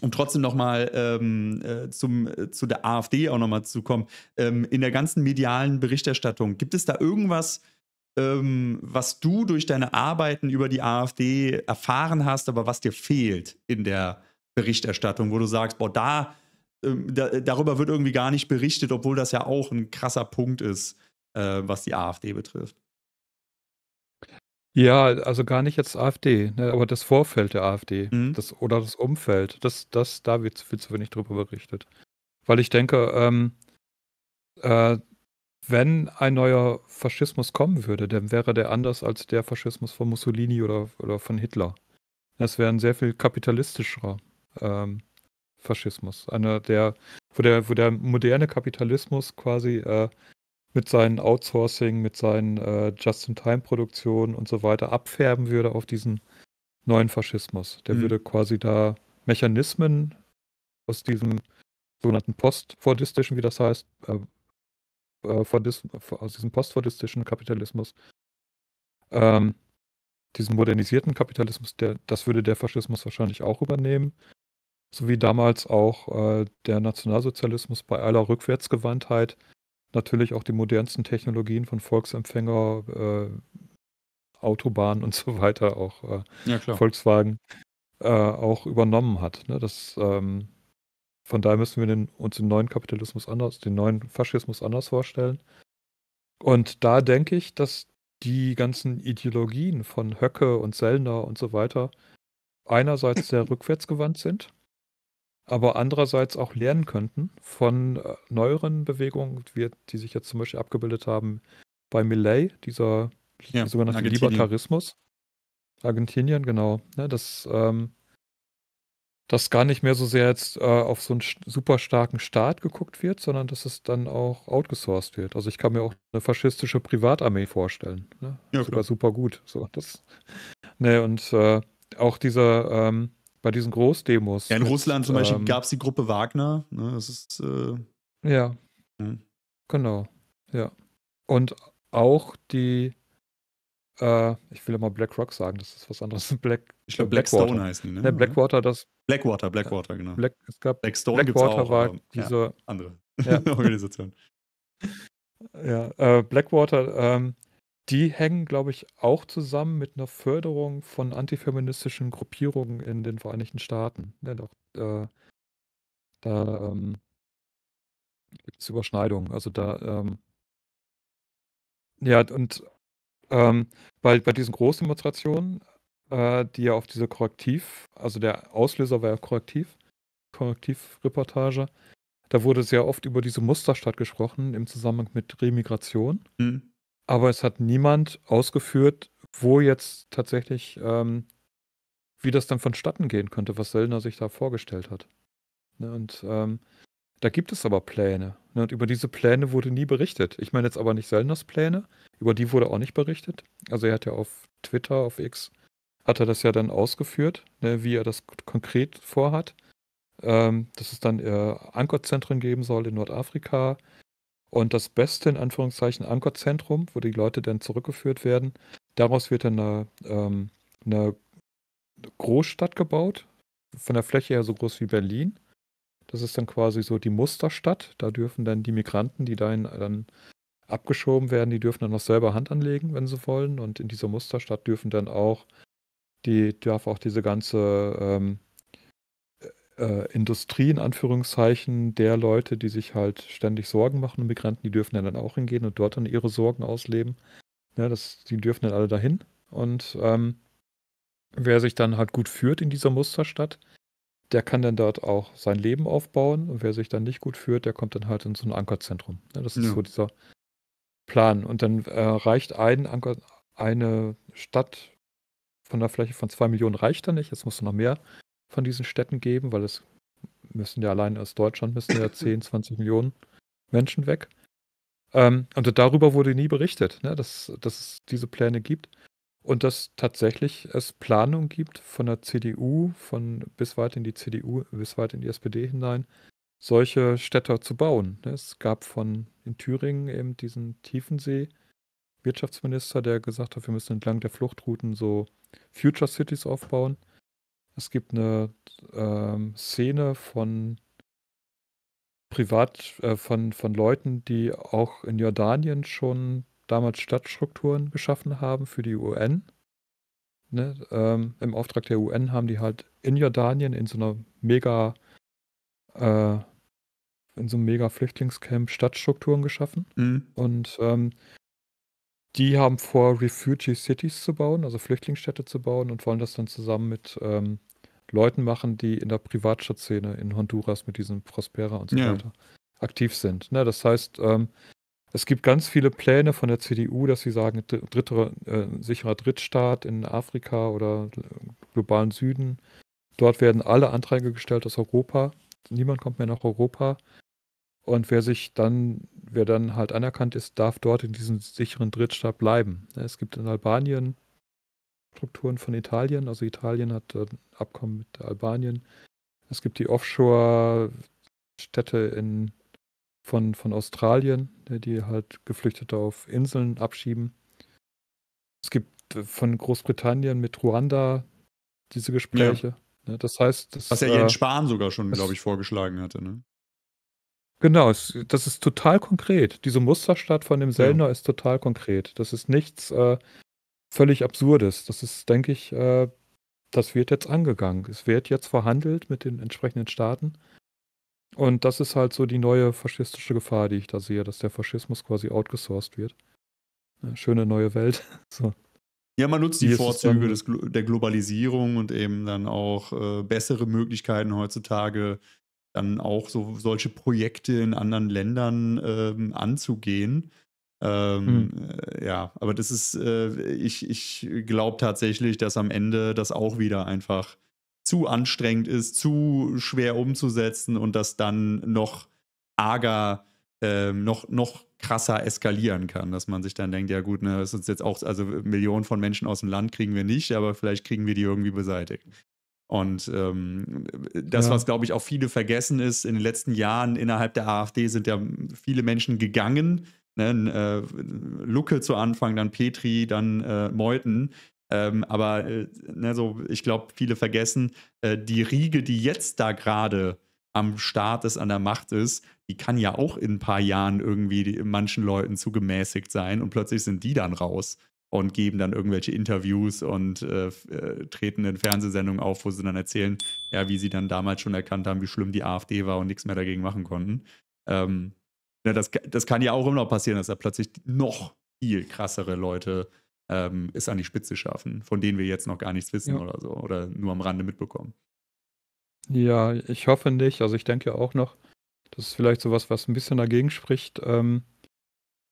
um trotzdem nochmal ähm, äh, äh, zu der AfD auch nochmal zu kommen, ähm, in der ganzen medialen Berichterstattung, gibt es da irgendwas, ähm, was du durch deine Arbeiten über die AfD erfahren hast, aber was dir fehlt in der Berichterstattung, wo du sagst, boah, da, ähm, da darüber wird irgendwie gar nicht berichtet, obwohl das ja auch ein krasser Punkt ist, äh, was die AfD betrifft? Ja, also gar nicht jetzt AfD, ne, aber das Vorfeld der AfD mhm. das, oder das Umfeld, das, das, da wird viel zu wenig drüber berichtet. Weil ich denke, ähm, äh, wenn ein neuer Faschismus kommen würde, dann wäre der anders als der Faschismus von Mussolini oder, oder von Hitler. Das wäre ein sehr viel kapitalistischerer ähm, Faschismus. Einer, der wo, der, wo der moderne Kapitalismus quasi äh, mit seinen Outsourcing, mit seinen äh, Just-in-Time-Produktionen und so weiter abfärben würde auf diesen neuen Faschismus. Der mhm. würde quasi da Mechanismen aus diesem sogenannten postfordistischen, wie das heißt, äh, äh aus diesem postfordistischen Kapitalismus, ähm, diesen modernisierten Kapitalismus, der, das würde der Faschismus wahrscheinlich auch übernehmen. So wie damals auch äh, der Nationalsozialismus bei aller Rückwärtsgewandtheit natürlich auch die modernsten Technologien von Volksempfänger, äh, Autobahnen und so weiter, auch äh, ja, Volkswagen, äh, auch übernommen hat. Ne? Das, ähm, von daher müssen wir den, uns den neuen Kapitalismus anders, den neuen Faschismus anders vorstellen. Und da denke ich, dass die ganzen Ideologien von Höcke und Sellner und so weiter einerseits sehr *laughs* rückwärtsgewandt sind aber andererseits auch lernen könnten von äh, neueren Bewegungen, wie, die sich jetzt zum Beispiel abgebildet haben bei Millet, dieser ja, sogenannte Libertarismus. Argentinien, genau. Ne, das, ähm, dass gar nicht mehr so sehr jetzt äh, auf so einen super starken Staat geguckt wird, sondern dass es dann auch outgesourced wird. Also ich kann mir auch eine faschistische Privatarmee vorstellen. Ne? Ja, Sogar super gut. So, das, ne, und äh, auch dieser ähm, bei diesen Großdemos. Ja, in mit, Russland zum Beispiel ähm, gab es die Gruppe Wagner. Ne? Das ist. Äh, ja. Mh. Genau. Ja. Und auch die. Äh, ich will immer Black Rock sagen, das ist was anderes. *laughs* Black, ich glaube, Blackstone Blackwater. heißen die, ne? ne Der Blackwater, das. Blackwater, Blackwater, genau. Black, es gab Blackstone Blackwater auch, war aber, diese. Ja, andere ja. *laughs* Organisation. Ja, äh, Blackwater, ähm, die hängen, glaube ich, auch zusammen mit einer Förderung von antifeministischen Gruppierungen in den Vereinigten Staaten, ne? Doch, äh, da, ähm es Überschneidungen. Also, da, ähm Ja, und, ähm, bei bei diesen großen Demonstrationen, äh, die ja auf diese Korrektiv also, der Auslöser war ja Korrektiv Korrektivreportage. Da wurde sehr oft über diese Musterstadt gesprochen im Zusammenhang mit Remigration. Mhm aber es hat niemand ausgeführt, wo jetzt tatsächlich, ähm, wie das dann vonstatten gehen könnte, was Söldner sich da vorgestellt hat. Ne, und ähm, da gibt es aber Pläne. Ne, und über diese Pläne wurde nie berichtet. Ich meine jetzt aber nicht Söldners Pläne, über die wurde auch nicht berichtet. Also er hat ja auf Twitter, auf X, hat er das ja dann ausgeführt, ne, wie er das konkret vorhat. Ähm, dass es dann äh, Ankerzentren geben soll in Nordafrika, und das beste, in Anführungszeichen, Ankerzentrum, wo die Leute dann zurückgeführt werden, daraus wird dann eine, ähm, eine Großstadt gebaut, von der Fläche her so groß wie Berlin. Das ist dann quasi so die Musterstadt. Da dürfen dann die Migranten, die dahin dann abgeschoben werden, die dürfen dann noch selber Hand anlegen, wenn sie wollen. Und in dieser Musterstadt dürfen dann auch, die darf auch diese ganze ähm, äh, Industrie in Anführungszeichen der Leute, die sich halt ständig Sorgen machen und Migranten, die dürfen dann auch hingehen und dort dann ihre Sorgen ausleben. Ja, das, die dürfen dann alle dahin. Und ähm, wer sich dann halt gut führt in dieser Musterstadt, der kann dann dort auch sein Leben aufbauen. Und wer sich dann nicht gut führt, der kommt dann halt in so ein Ankerzentrum. Ja, das ist ja. so dieser Plan. Und dann äh, reicht ein Anker, eine Stadt von der Fläche von zwei Millionen reicht dann nicht. Jetzt musst du noch mehr von diesen Städten geben, weil es müssen ja allein aus Deutschland müssen ja 10, *laughs* 20 Millionen Menschen weg. Ähm, und darüber wurde nie berichtet, ne, dass, dass es diese Pläne gibt und dass tatsächlich es Planungen gibt von der CDU, von bis weit in die CDU, bis weit in die SPD hinein, solche Städte zu bauen. Ne. Es gab von in Thüringen eben diesen Tiefensee Wirtschaftsminister, der gesagt hat, wir müssen entlang der Fluchtrouten so Future Cities aufbauen. Es gibt eine ähm, Szene von privat äh, von, von Leuten, die auch in Jordanien schon damals Stadtstrukturen geschaffen haben für die UN. Ne? Ähm, Im Auftrag der UN haben die halt in Jordanien in so einer mega äh, in so einem mega Flüchtlingscamp Stadtstrukturen geschaffen. Mhm. Und ähm, die haben vor, Refugee Cities zu bauen, also Flüchtlingsstädte zu bauen und wollen das dann zusammen mit ähm, Leuten machen, die in der Privatstadtszene in Honduras mit diesem Prospera und so ja. weiter aktiv sind. Ne, das heißt, ähm, es gibt ganz viele Pläne von der CDU, dass sie sagen, dritter, äh, sicherer Drittstaat in Afrika oder äh, globalen Süden. Dort werden alle Anträge gestellt aus Europa. Niemand kommt mehr nach Europa. Und wer sich dann, wer dann halt anerkannt ist, darf dort in diesem sicheren Drittstaat bleiben. Es gibt in Albanien Strukturen von Italien, also Italien hat ein Abkommen mit Albanien. Es gibt die Offshore-Städte in, von, von Australien, ne, die halt Geflüchtete auf Inseln abschieben. Es gibt äh, von Großbritannien mit Ruanda diese Gespräche. Ja. Ne, das heißt, das, was ja Jens äh, Spahn sogar schon, glaube ich, vorgeschlagen hatte. Ne? Genau, es, das ist total konkret. Diese Musterstadt von dem Sellner ja. ist total konkret. Das ist nichts äh, völlig Absurdes. Das ist, denke ich, äh, das wird jetzt angegangen. Es wird jetzt verhandelt mit den entsprechenden Staaten. Und das ist halt so die neue faschistische Gefahr, die ich da sehe, dass der Faschismus quasi outgesourced wird. Eine schöne neue Welt. *laughs* So. Ja, man nutzt die, die Vorzüge des, der Globalisierung und eben dann auch äh, bessere Möglichkeiten heutzutage, dann auch so solche Projekte in anderen Ländern ähm, anzugehen. Ähm, hm. Äh, ja, aber das ist, äh, ich, ich glaube tatsächlich, dass am Ende das auch wieder einfach zu anstrengend ist, zu schwer umzusetzen und das dann noch arger, ähm, noch, noch krasser eskalieren kann, dass man sich dann denkt, ja gut, ne, das ist jetzt auch, also Millionen von Menschen aus dem Land kriegen wir nicht, aber vielleicht kriegen wir die irgendwie beseitigt. Und ähm, das, ja. was, glaube ich, auch viele vergessen ist, in den letzten Jahren innerhalb der AfD sind ja viele Menschen gegangen. Ne? Äh, Lucke zu Anfang, dann Petri, dann äh, Meuthen. Ähm, aber äh, ne, so, ich glaube, viele vergessen, äh, die Riege, die jetzt da gerade am Start ist, an der Macht ist, die kann ja auch in ein paar Jahren irgendwie manchen Leuten zu gemäßigt sein und plötzlich sind die dann raus und geben dann irgendwelche Interviews und äh, äh, treten in Fernsehsendungen auf, wo sie dann erzählen, ja, wie sie dann damals schon erkannt haben, wie schlimm die AfD war und nichts mehr dagegen machen konnten. Ähm, ja, ne, das, das kann ja auch immer noch passieren, dass da plötzlich noch viel krassere Leute ähm, es an die Spitze schaffen, von denen wir jetzt noch gar nichts wissen ja. oder so oder nur am Rande mitbekommen. Ja, ich hoffe nicht. Also ich denke auch noch, das ist vielleicht sowas, was ein bisschen dagegen spricht. Ähm,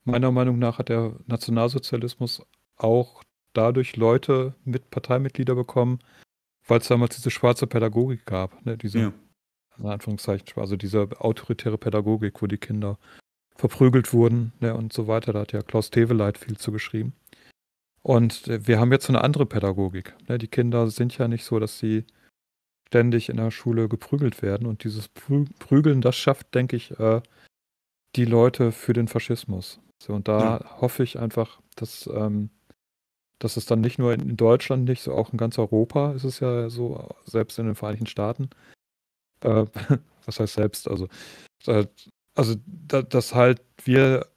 meiner Meinung nach hat der Nationalsozialismus auch dadurch Leute mit Parteimitglieder bekommen, weil es damals diese schwarze Pädagogik gab, ne? diese ja. in Anführungszeichen, also diese autoritäre Pädagogik, wo die Kinder verprügelt wurden ne? und so weiter. Da hat ja Klaus Teveleit viel zu geschrieben. Und äh, wir haben jetzt eine andere Pädagogik. Ne? Die Kinder sind ja nicht so, dass sie ständig in der Schule geprügelt werden. Und dieses Prü Prügeln, das schafft, denke ich, äh, die Leute für den Faschismus. So, und da ja. hoffe ich einfach, dass ähm, dass es dann nicht nur in Deutschland nicht, so auch in ganz Europa ist es ja so, selbst in den Vereinigten Staaten. Äh, *laughs* was heißt selbst? Also, äh, also dass halt wir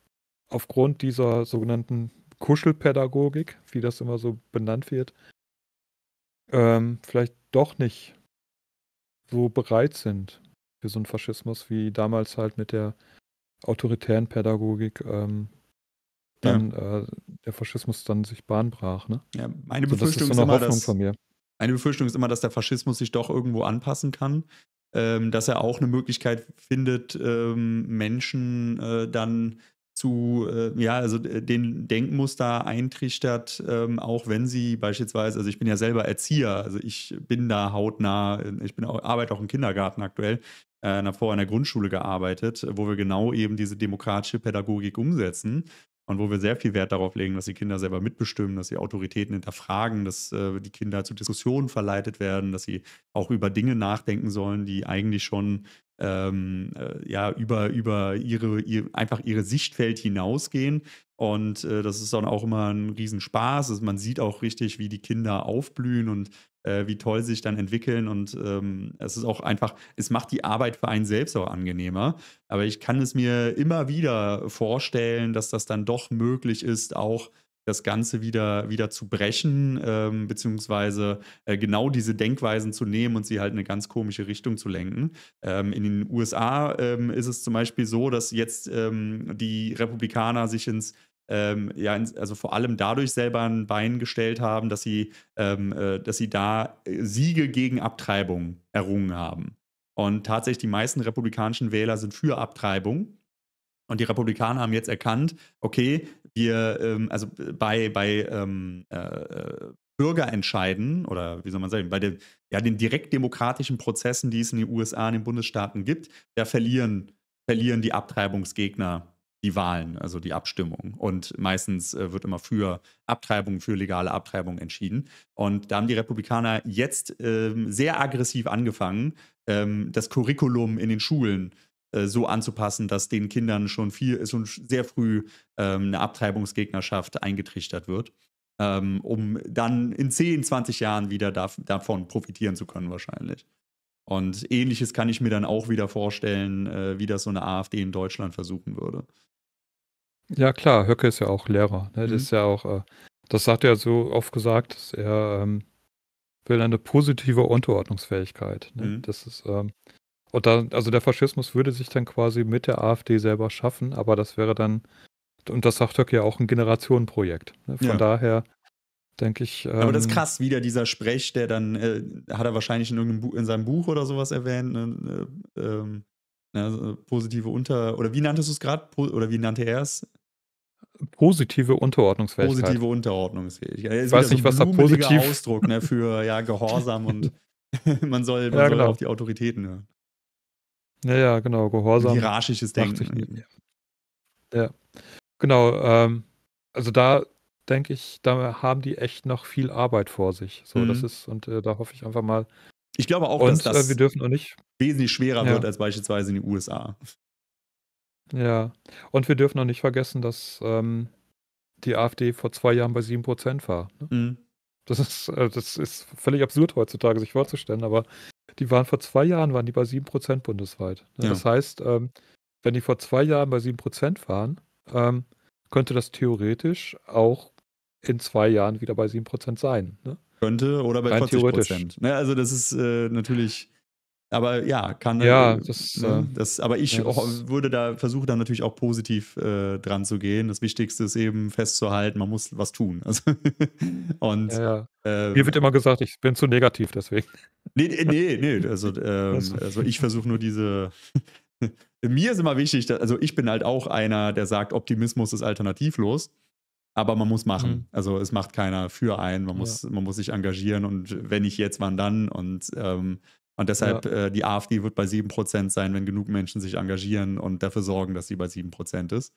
aufgrund dieser sogenannten Kuschelpädagogik, wie das immer so benannt wird, ähm, vielleicht doch nicht so bereit sind für so einen Faschismus wie damals halt mit der autoritären Pädagogik ähm, dann ja. äh, der Faschismus dann sich Bahn brach. Ne? Ja, meine also, Befürchtung ist, so immer, dass, Meine Befürchtung ist immer, dass der Faschismus sich doch irgendwo anpassen kann, ähm, dass er auch eine Möglichkeit findet, ähm, Menschen äh, dann zu, äh, ja, also äh, den Denkmuster eintrichtert, ähm, auch wenn sie beispielsweise, also ich bin ja selber Erzieher, also ich bin da hautnah, äh, ich bin auch, arbeite auch im Kindergarten aktuell, äh, davor in der Grundschule gearbeitet, wo wir genau eben diese demokratische Pädagogik umsetzen und wo wir sehr viel Wert darauf legen, dass die Kinder selber mitbestimmen, dass sie Autoritäten hinterfragen, dass äh, die Kinder zu Diskussionen verleitet werden, dass sie auch über Dinge nachdenken sollen, die eigentlich schon ähm, äh, ja über, über ihre, ihr, einfach ihre Sichtfeld hinausgehen und äh, das ist dann auch immer ein Riesenspaß. Also man sieht auch richtig, wie die Kinder aufblühen und äh, wie toll sie sich dann entwickeln. Und ähm, es ist auch einfach, es macht die Arbeit für einen selbst auch angenehmer. Aber ich kann es mir immer wieder vorstellen, dass das dann doch möglich ist, auch das Ganze wieder, wieder zu brechen, ähm, beziehungsweise äh, genau diese Denkweisen zu nehmen und sie halt eine ganz komische Richtung zu lenken. Ähm, in den USA ähm, ist es zum Beispiel so, dass jetzt ähm, die Republikaner sich ins ähm, ja, also vor allem dadurch selber ein Bein gestellt haben, dass sie, ähm, äh, dass sie da äh, Siege gegen Abtreibung errungen haben. Und tatsächlich die meisten republikanischen Wähler sind für Abtreibung. Und die Republikaner haben jetzt erkannt, okay, wir, ähm, also äh, bei, bei ähm, äh, äh, Bürgerentscheiden oder wie soll man sagen, bei den, ja, den direktdemokratischen Prozessen, die es in den USA, in den Bundesstaaten gibt, da verlieren, verlieren die Abtreibungsgegner die Wahlen, also die Abstimmung. Und meistens äh, wird immer für Abtreibung, für legale Abtreibung entschieden. Und da haben die Republikaner jetzt ähm, sehr aggressiv angefangen, ähm, das Curriculum in den Schulen äh, so anzupassen, dass den Kindern schon viel, schon sehr früh ähm, eine Abtreibungsgegnerschaft eingetrichtert wird, ähm, um dann in 10, 20 Jahren wieder da, davon profitieren zu können, wahrscheinlich. Und ähnliches kann ich mir dann auch wieder vorstellen, äh, wie das so eine AfD in Deutschland versuchen würde. Ja, klar, Höcke ist ja auch Lehrer. Ne? Mhm. Das ist ja auch, äh, das hat er so oft gesagt, dass er ähm, will eine positive Unterordnungsfähigkeit. Ne? Mhm. Das ist, ähm, und dann, also der Faschismus würde sich dann quasi mit der AfD selber schaffen, aber das wäre dann, und das sagt Höck ja auch, ein Generationenprojekt. Ne? Von ja. daher denke ich. Ähm, aber das ist ähm, krass, wieder dieser Sprech, der dann, äh, hat er wahrscheinlich in, Buch, in, seinem Buch oder sowas erwähnt, ne, äh, ähm, also positive Unter- oder wie nanntest du es gerade? Oder wie nannte er es? Positive Unterordnungsfähigkeit. Positive Unterordnungsfähigkeit. Ich weiß nicht, so was da positiv Ausdruck ne, für ja, Gehorsam und *laughs* *laughs* man soll, man ja, soll genau. auf die Autoritäten hören. Ja, ja, genau, Gehorsam. Hierarchisches Denken. Ja. Genau, ähm, also da denke ich, da haben die echt noch viel Arbeit vor sich. So, mhm. das ist, und äh, da hoffe ich einfach mal. Ich glaube auch, und, dass äh, das äh, wir dürfen auch nicht, wesentlich schwerer ja. wird als beispielsweise in den USA. Ja, und wir dürfen auch nicht vergessen, dass ähm, die AfD vor zwei Jahren bei 7% war. Ne? Mhm. Das, ist, äh, das ist völlig absurd heutzutage, sich vorzustellen, aber die waren vor zwei Jahren waren die bei 7% bundesweit. Ne? Ja. Das heißt, ähm, wenn die vor zwei Jahren bei 7% waren, ähm, könnte das theoretisch auch in zwei Jahren wieder bei 7% sein. Ne? Könnte oder bei Rein 40%. Prozent. Naja, ne, also das ist äh, natürlich aber ja, kann. Ja, das, ne, äh, das, Aber ich ja, das würde da versuche da natürlich auch positiv äh, dran zu gehen. Das Wichtigste ist eben festzuhalten, man muss was tun. Also, *laughs* und ja, ja. Äh, mir wird immer gesagt, ich bin zu negativ, deswegen. Nee, nee, nee. Also, *laughs* ähm, also ich versuche nur diese. *laughs* mir ist immer wichtig, dass, also ich bin halt auch einer, der sagt, Optimismus ist alternativlos aber man muss machen. Mhm. Also es macht keiner für einen. Man muss, ja. man muss sich engagieren und wenn nicht jetzt, wann dann? Und ähm, und deshalb, ja. äh, die AfD wird bei 7% sein, wenn genug Menschen sich engagieren und dafür sorgen, dass sie bei 7% ist.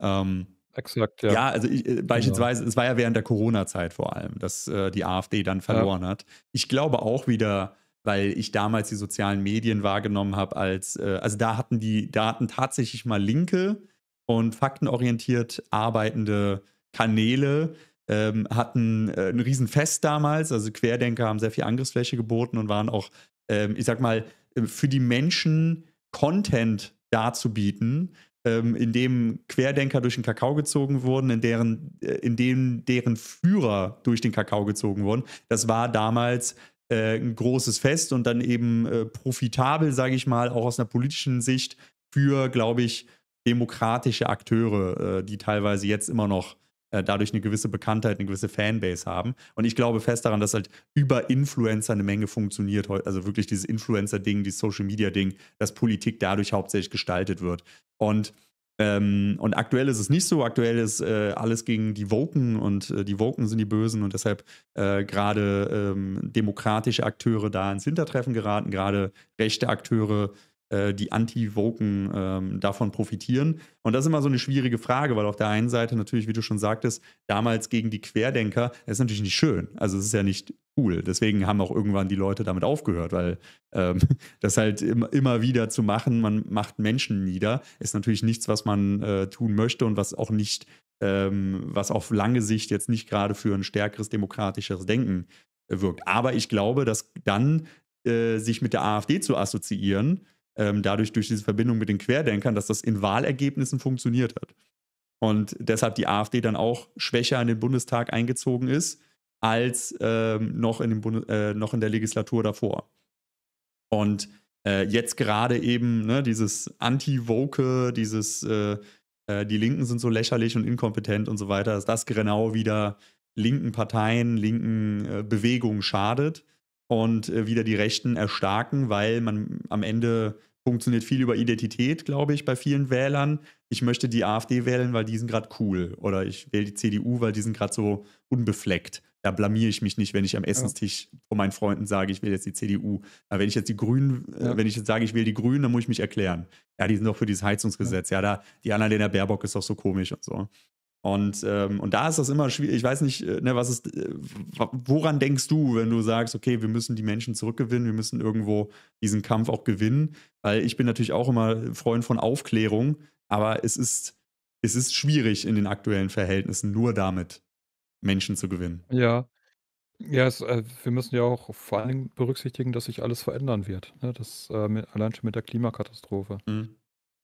Ähm, Exakt, ja. Ja, also ich, äh, genau. beispielsweise, genau. es war ja während der Corona-Zeit vor allem, dass äh, die AfD dann verloren ja. hat. Ich glaube auch wieder, weil ich damals die sozialen Medien wahrgenommen habe als, äh, also da hatten die, da hatten tatsächlich mal linke und faktenorientiert arbeitende Kanäle, ähm, hatten äh, ein Riesenfest damals. Also Querdenker haben sehr viel Angriffsfläche geboten und waren auch ähm, ich sag mal, äh, für die Menschen Content darzubieten, ähm, in dem Querdenker durch den Kakao gezogen wurden, in, deren, äh, in dem deren Führer durch den Kakao gezogen wurden. Das war damals äh, ein großes Fest und dann eben äh, profitabel, sage ich mal, auch aus einer politischen Sicht für, glaube ich, demokratische Akteure, äh, die teilweise jetzt immer noch äh, dadurch eine gewisse Bekanntheit, eine gewisse Fanbase haben. Und ich glaube fest daran, dass halt über Influencer eine Menge funktioniert. Also wirklich dieses Influencer-Ding, dieses Social-Media-Ding, dass Politik dadurch hauptsächlich gestaltet wird. Und ähm, und aktuell ist es nicht so. Aktuell ist äh, alles gegen die Woken und äh, die Woken sind die Bösen und deshalb äh, gerade ähm, demokratische Akteure da ins Hintertreffen geraten, gerade rechte Akteure äh, die Anti-Woken ähm, davon profitieren? Und das ist immer so eine schwierige Frage, weil auf der einen Seite natürlich, wie du schon sagtest, damals gegen die Querdenker, das ist natürlich nicht schön. Also es ist ja nicht cool. Deswegen haben auch irgendwann die Leute damit aufgehört, weil ähm, *laughs* das halt im, immer wieder zu machen, man macht Menschen nieder, ist natürlich nichts, was man äh, tun möchte und was auch nicht, ähm, was auf lange Sicht jetzt nicht gerade für ein stärkeres demokratischeres Denken äh, wirkt. Aber ich glaube, dass dann äh, sich mit der AfD zu assoziieren, ähm, dadurch durch diese Verbindung mit den Querdenkern, dass das in Wahlergebnissen funktioniert hat. Und deshalb die AfD dann auch schwächer in den Bundestag eingezogen ist, als ähm, noch, in dem äh, noch in der Legislatur davor. Und äh, jetzt gerade eben ne, dieses anti voke dieses äh, äh, die Linken sind so lächerlich und inkompetent und so weiter, dass das genau wieder linken Parteien, linken äh, Bewegungen schadet und äh, wieder die Rechten erstarken, weil man am Ende funktioniert viel über Identität, glaube ich, bei vielen Wählern. Ich möchte die AfD wählen, weil die sind gerade cool. Oder ich wähle die CDU, weil die sind gerade so unbefleckt. Da blamiere ich mich nicht, wenn ich am Essenstisch ja. vor meinen Freunden sage, ich will jetzt die CDU. Aber wenn ich jetzt die Grünen, äh, ja. wenn ich jetzt sage, ich will die Grünen, dann muss ich mich erklären. Ja, die sind doch für dieses Heizungsgesetz. Ja, ja da, die Annalena Baerbock ist doch so komisch und so. Und, ähm, und da ist das immer schwierig. Ich weiß nicht, äh, ne, was ist, äh, woran denkst du, wenn du sagst, okay, wir müssen die Menschen zurückgewinnen, wir müssen irgendwo diesen Kampf auch gewinnen? Weil ich bin natürlich auch immer Freund von Aufklärung, aber es ist, es ist schwierig in den aktuellen Verhältnissen nur damit Menschen zu gewinnen. Ja. Ja, es, äh, wir müssen ja auch vor allen Dingen berücksichtigen, dass sich alles verändern wird. Ne? Das äh, mit, allein schon mit der Klimakatastrophe. Mhm.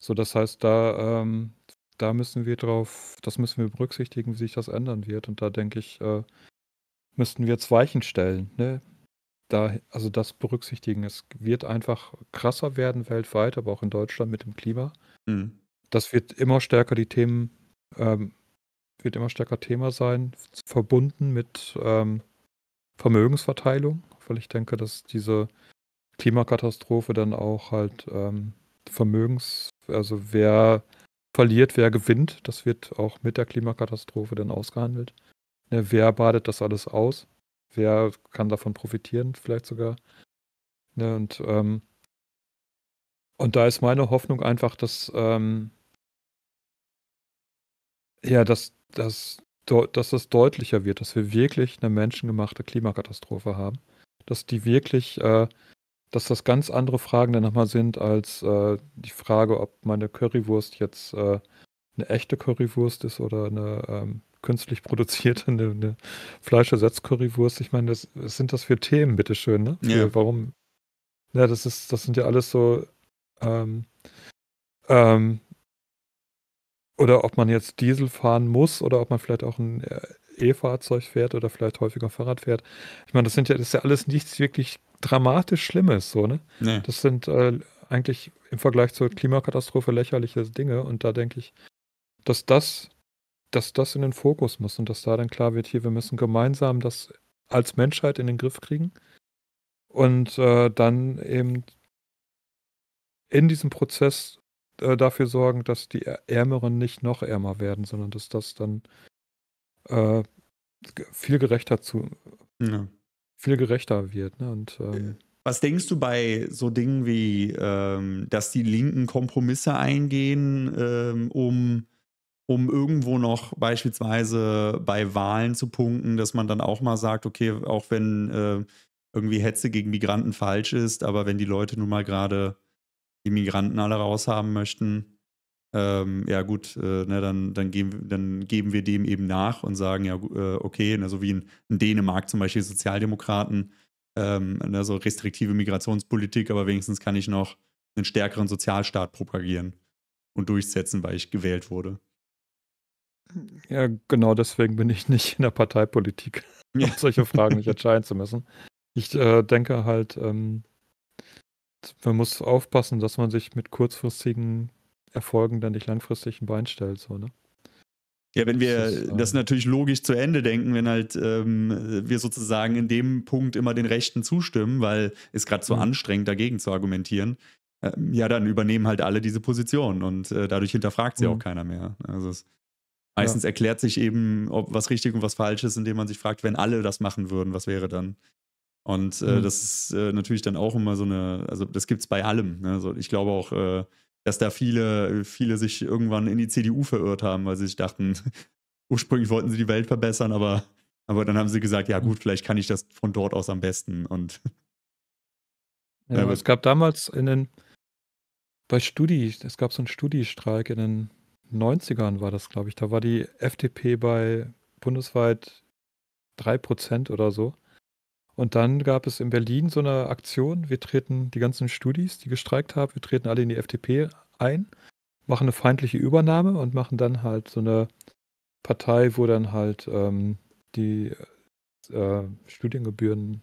So, das heißt, da ähm, da müssen wir drauf, das müssen wir berücksichtigen, wie sich das ändern wird. Und da denke ich, äh, müssten wir jetzt Weichen stellen. Ne? Da, also das berücksichtigen. Es wird einfach krasser werden weltweit, aber auch in Deutschland mit dem Klima. Mhm. Das wird immer stärker die Themen, ähm, wird immer stärker Thema sein, verbunden mit ähm, Vermögensverteilung, weil ich denke, dass diese Klimakatastrophe dann auch halt ähm, Vermögens, also wer verliert, wer gewinnt. Das wird auch mit der Klimakatastrophe dann ausgehandelt. Ne, wer badet das alles aus? Wer kann davon profitieren, vielleicht sogar? Ne, und, ähm, und da ist meine Hoffnung einfach, dass, ähm, ja, dass, dass, dass das deutlicher wird, dass wir wirklich eine menschengemachte Klimakatastrophe haben. Dass die wirklich äh, dass das ganz andere Fragen dann nochmal sind als äh, die Frage, ob meine Currywurst jetzt äh, eine echte Currywurst ist oder eine ähm, künstlich produzierte, *laughs* eine, eine Fleischersatz-Currywurst. Ich meine, das, was sind das für Themen, bitteschön, ne? Für, yeah. Warum? Ja, das ist, das sind ja alles so ähm, ähm, oder ob man jetzt Diesel fahren muss oder ob man vielleicht auch ein äh, E-Fahrzeug fährt oder vielleicht häufiger Fahrrad fährt. Ich meine, das sind ja, das ist ja alles nichts wirklich dramatisch Schlimmes, so, ne? Nee. Das sind äh, eigentlich im Vergleich zur Klimakatastrophe lächerliche Dinge und da denke ich, dass das, dass das in den Fokus muss und dass da dann klar wird, hier, wir müssen gemeinsam das als Menschheit in den Griff kriegen und äh, dann eben in diesem Prozess äh, dafür sorgen, dass die Ärmeren nicht noch ärmer werden, sondern dass das dann äh, viel gerechter zu ja. viel gerechter wird. Ne? Und, ähm, äh, Was denkst du bei so Dingen wie, ähm, dass die Linken Kompromisse eingehen, ähm, um um irgendwo noch beispielsweise bei Wahlen zu punkten, dass man dann auch mal sagt, okay, auch wenn äh, irgendwie Hetze gegen Migranten falsch ist, aber wenn die Leute nun mal gerade die Migranten alle raushaben möchten, ähm, ja gut, äh, ne, dann, dann, geben, dann geben wir dem eben nach und sagen, ja, äh, okay, ne, so wie in, in, Dänemark zum Beispiel Sozialdemokraten, ähm, ne, so restriktive Migrationspolitik, aber wenigstens kann ich noch einen stärkeren Sozialstaat propagieren und durchsetzen, weil ich gewählt wurde. Hm. Ja, genau deswegen bin ich nicht in der Parteipolitik, *laughs* um ja. solche Fragen nicht entscheiden zu müssen. Ich äh, denke halt, ähm, man muss aufpassen, dass man sich mit kurzfristigen Erfolgen dann nicht langfristig ein Bein stellt, so, ne? Ja, wenn wir äh, das, natürlich logisch zu Ende denken, wenn halt ähm, wir sozusagen in dem Punkt immer den Rechten zustimmen, weil es gerade so mhm. anstrengend dagegen zu argumentieren, ähm, ja, dann übernehmen halt alle diese Position und äh, dadurch hinterfragt sie mhm. auch keiner mehr. Also es, meistens ja. erklärt sich eben, ob was richtig und was falsch ist, indem man sich fragt, wenn alle das machen würden, was wäre dann? Und äh, mhm. das ist äh, natürlich dann auch immer so eine, also das gibt es bei allem. Ne? Also ich glaube auch, äh, dass da viele, viele sich irgendwann in die CDU verirrt haben, weil sie sich dachten, *laughs* ursprünglich wollten sie die Welt verbessern, aber, aber dann haben sie gesagt, ja gut, vielleicht kann ich das von dort aus am besten. Und *laughs* ja, aber äh, es gab damals in den, bei Studi, es gab so einen Studiestreik in den 90ern war das, glaube ich. Da war die FDP bei bundesweit 3% oder so. Und dann gab es in Berlin so eine Aktion. Wir treten die ganzen Studis, die gestreikt haben, wir treten alle in die FDP ein, machen eine feindliche Übernahme und machen dann halt so eine Partei, wo dann halt ähm, die äh, Studiengebühren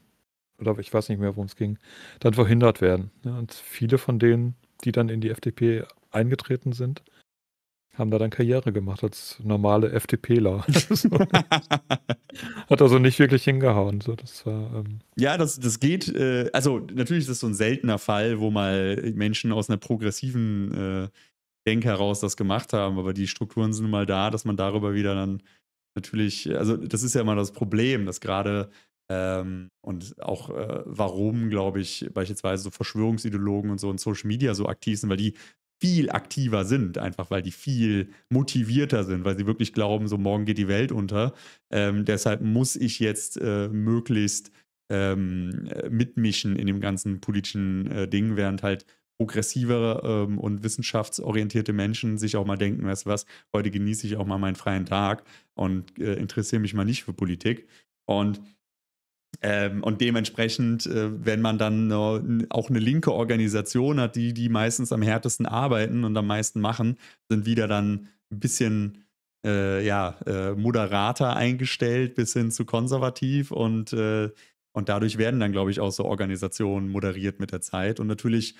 oder ich weiß nicht mehr, worum es ging, dann verhindert werden. Ja, und viele von denen, die dann in die FDP eingetreten sind, haben da dann Karriere gemacht als normale FDPler. *laughs* Hat also nicht wirklich hingehauen. So, das war, ähm ja, das, das geht. Äh, also natürlich ist das so ein seltener Fall, wo mal Menschen aus einer progressiven äh, Denke heraus das gemacht haben, aber die Strukturen sind mal da, dass man darüber wieder dann natürlich, also das ist ja immer das Problem, dass gerade ähm, und auch äh, warum, glaube ich, beispielsweise so Verschwörungsideologen und so in Social Media so aktiv sind, weil die viel aktiver sind, einfach weil die viel motivierter sind, weil sie wirklich glauben, so morgen geht die Welt unter. Ähm, deshalb muss ich jetzt äh, möglichst ähm, äh, mitmischen in dem ganzen politischen äh, Ding, während halt progressivere ähm, und wissenschaftsorientierte Menschen sich auch mal denken, weißt du was, heute genieße ich auch mal meinen freien Tag und äh, interessiere mich mal nicht für Politik. Und ähm, und dementsprechend, äh, wenn man dann äh, auch eine linke Organisation hat, die, die meistens am härtesten arbeiten und am meisten machen, sind wieder dann ein bisschen äh, ja, äh, moderater eingestellt bis hin zu konservativ und, äh, und dadurch werden dann, glaube ich, auch so Organisationen moderiert mit der Zeit. Und natürlich,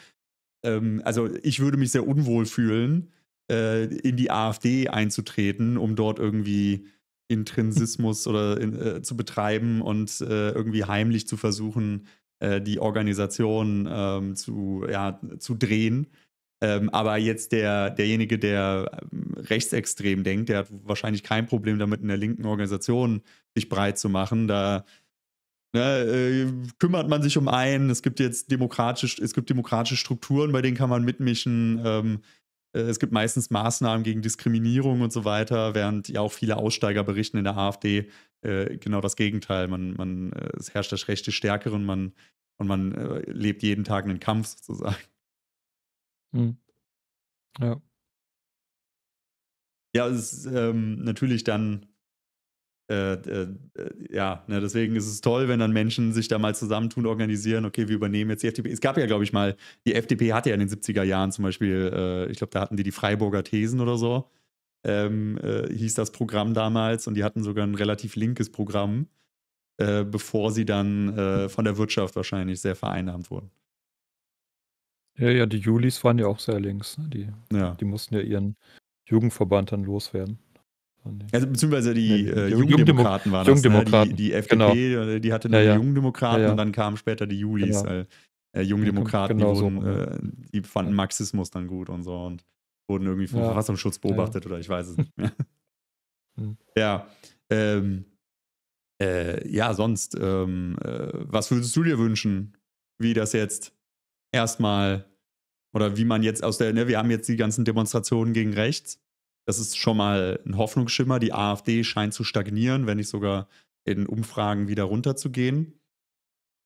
ähm, also ich würde mich sehr unwohl fühlen, äh, in die AfD einzutreten, um dort irgendwie Intrinsismus oder in, äh, zu betreiben und äh, irgendwie heimlich zu versuchen, äh, die Organisation ähm, zu, ja, zu drehen. Ähm, aber jetzt der, derjenige, der ähm, rechtsextrem denkt, der hat wahrscheinlich kein Problem damit, in der linken Organisation sich breit zu machen. Da ne, äh, kümmert man sich um einen. Es gibt jetzt demokratische, es gibt demokratische Strukturen, bei denen kann man mitmischen. Ähm, äh, es gibt meistens Maßnahmen gegen Diskriminierung und so weiter, während ja auch viele Aussteiger berichten in der AfD äh, genau das Gegenteil. Man, man, äh, es herrscht das Recht des Stärkeren man, und man äh, lebt jeden Tag einen Kampf sozusagen. Mhm. Ja. Ja, es ist ähm, natürlich dann äh, äh, äh, ja, ne, deswegen ist es toll, wenn dann Menschen sich da mal zusammentun, organisieren, okay, wir übernehmen jetzt die FDP. Es gab ja, glaube ich, mal, die FDP hatte ja in den 70er Jahren zum Beispiel, äh, ich glaube, da hatten die die Freiburger Thesen oder so, ähm, äh, hieß das Programm damals und die hatten sogar ein relativ linkes Programm, bevor sie dann von der Wirtschaft wahrscheinlich sehr vereinnahmt wurden. Ja, ja, die Julis waren ja auch sehr links. Ne? Die, ja. die mussten ja ihren Jugendverband dann loswerden. Also beziehungsweise die äh, Jungdemokraten waren das, Jungdemokraten. Ne? Die, die, FDP, genau. Äh, die hatte dann ja, ja. die Jungdemokraten ja, und dann kamen später die Julis. Genau. Äh, Jungdemokraten, genau die, wurden, so. äh, die, fanden Marxismus dann gut und so und wurden irgendwie vom Verfassungsschutz beobachtet oder ich weiß es nicht mehr. *laughs* Hm. Hm. ja. Ähm, äh, ja, sonst, ähm, äh, was würdest du dir wünschen, wie das jetzt erstmal oder wie man jetzt aus der, ne, wir haben jetzt die ganzen Demonstrationen gegen rechts das ist schon mal ein Hoffnungsschimmer. Die AfD scheint zu stagnieren, wenn nicht sogar in Umfragen wieder runterzugehen.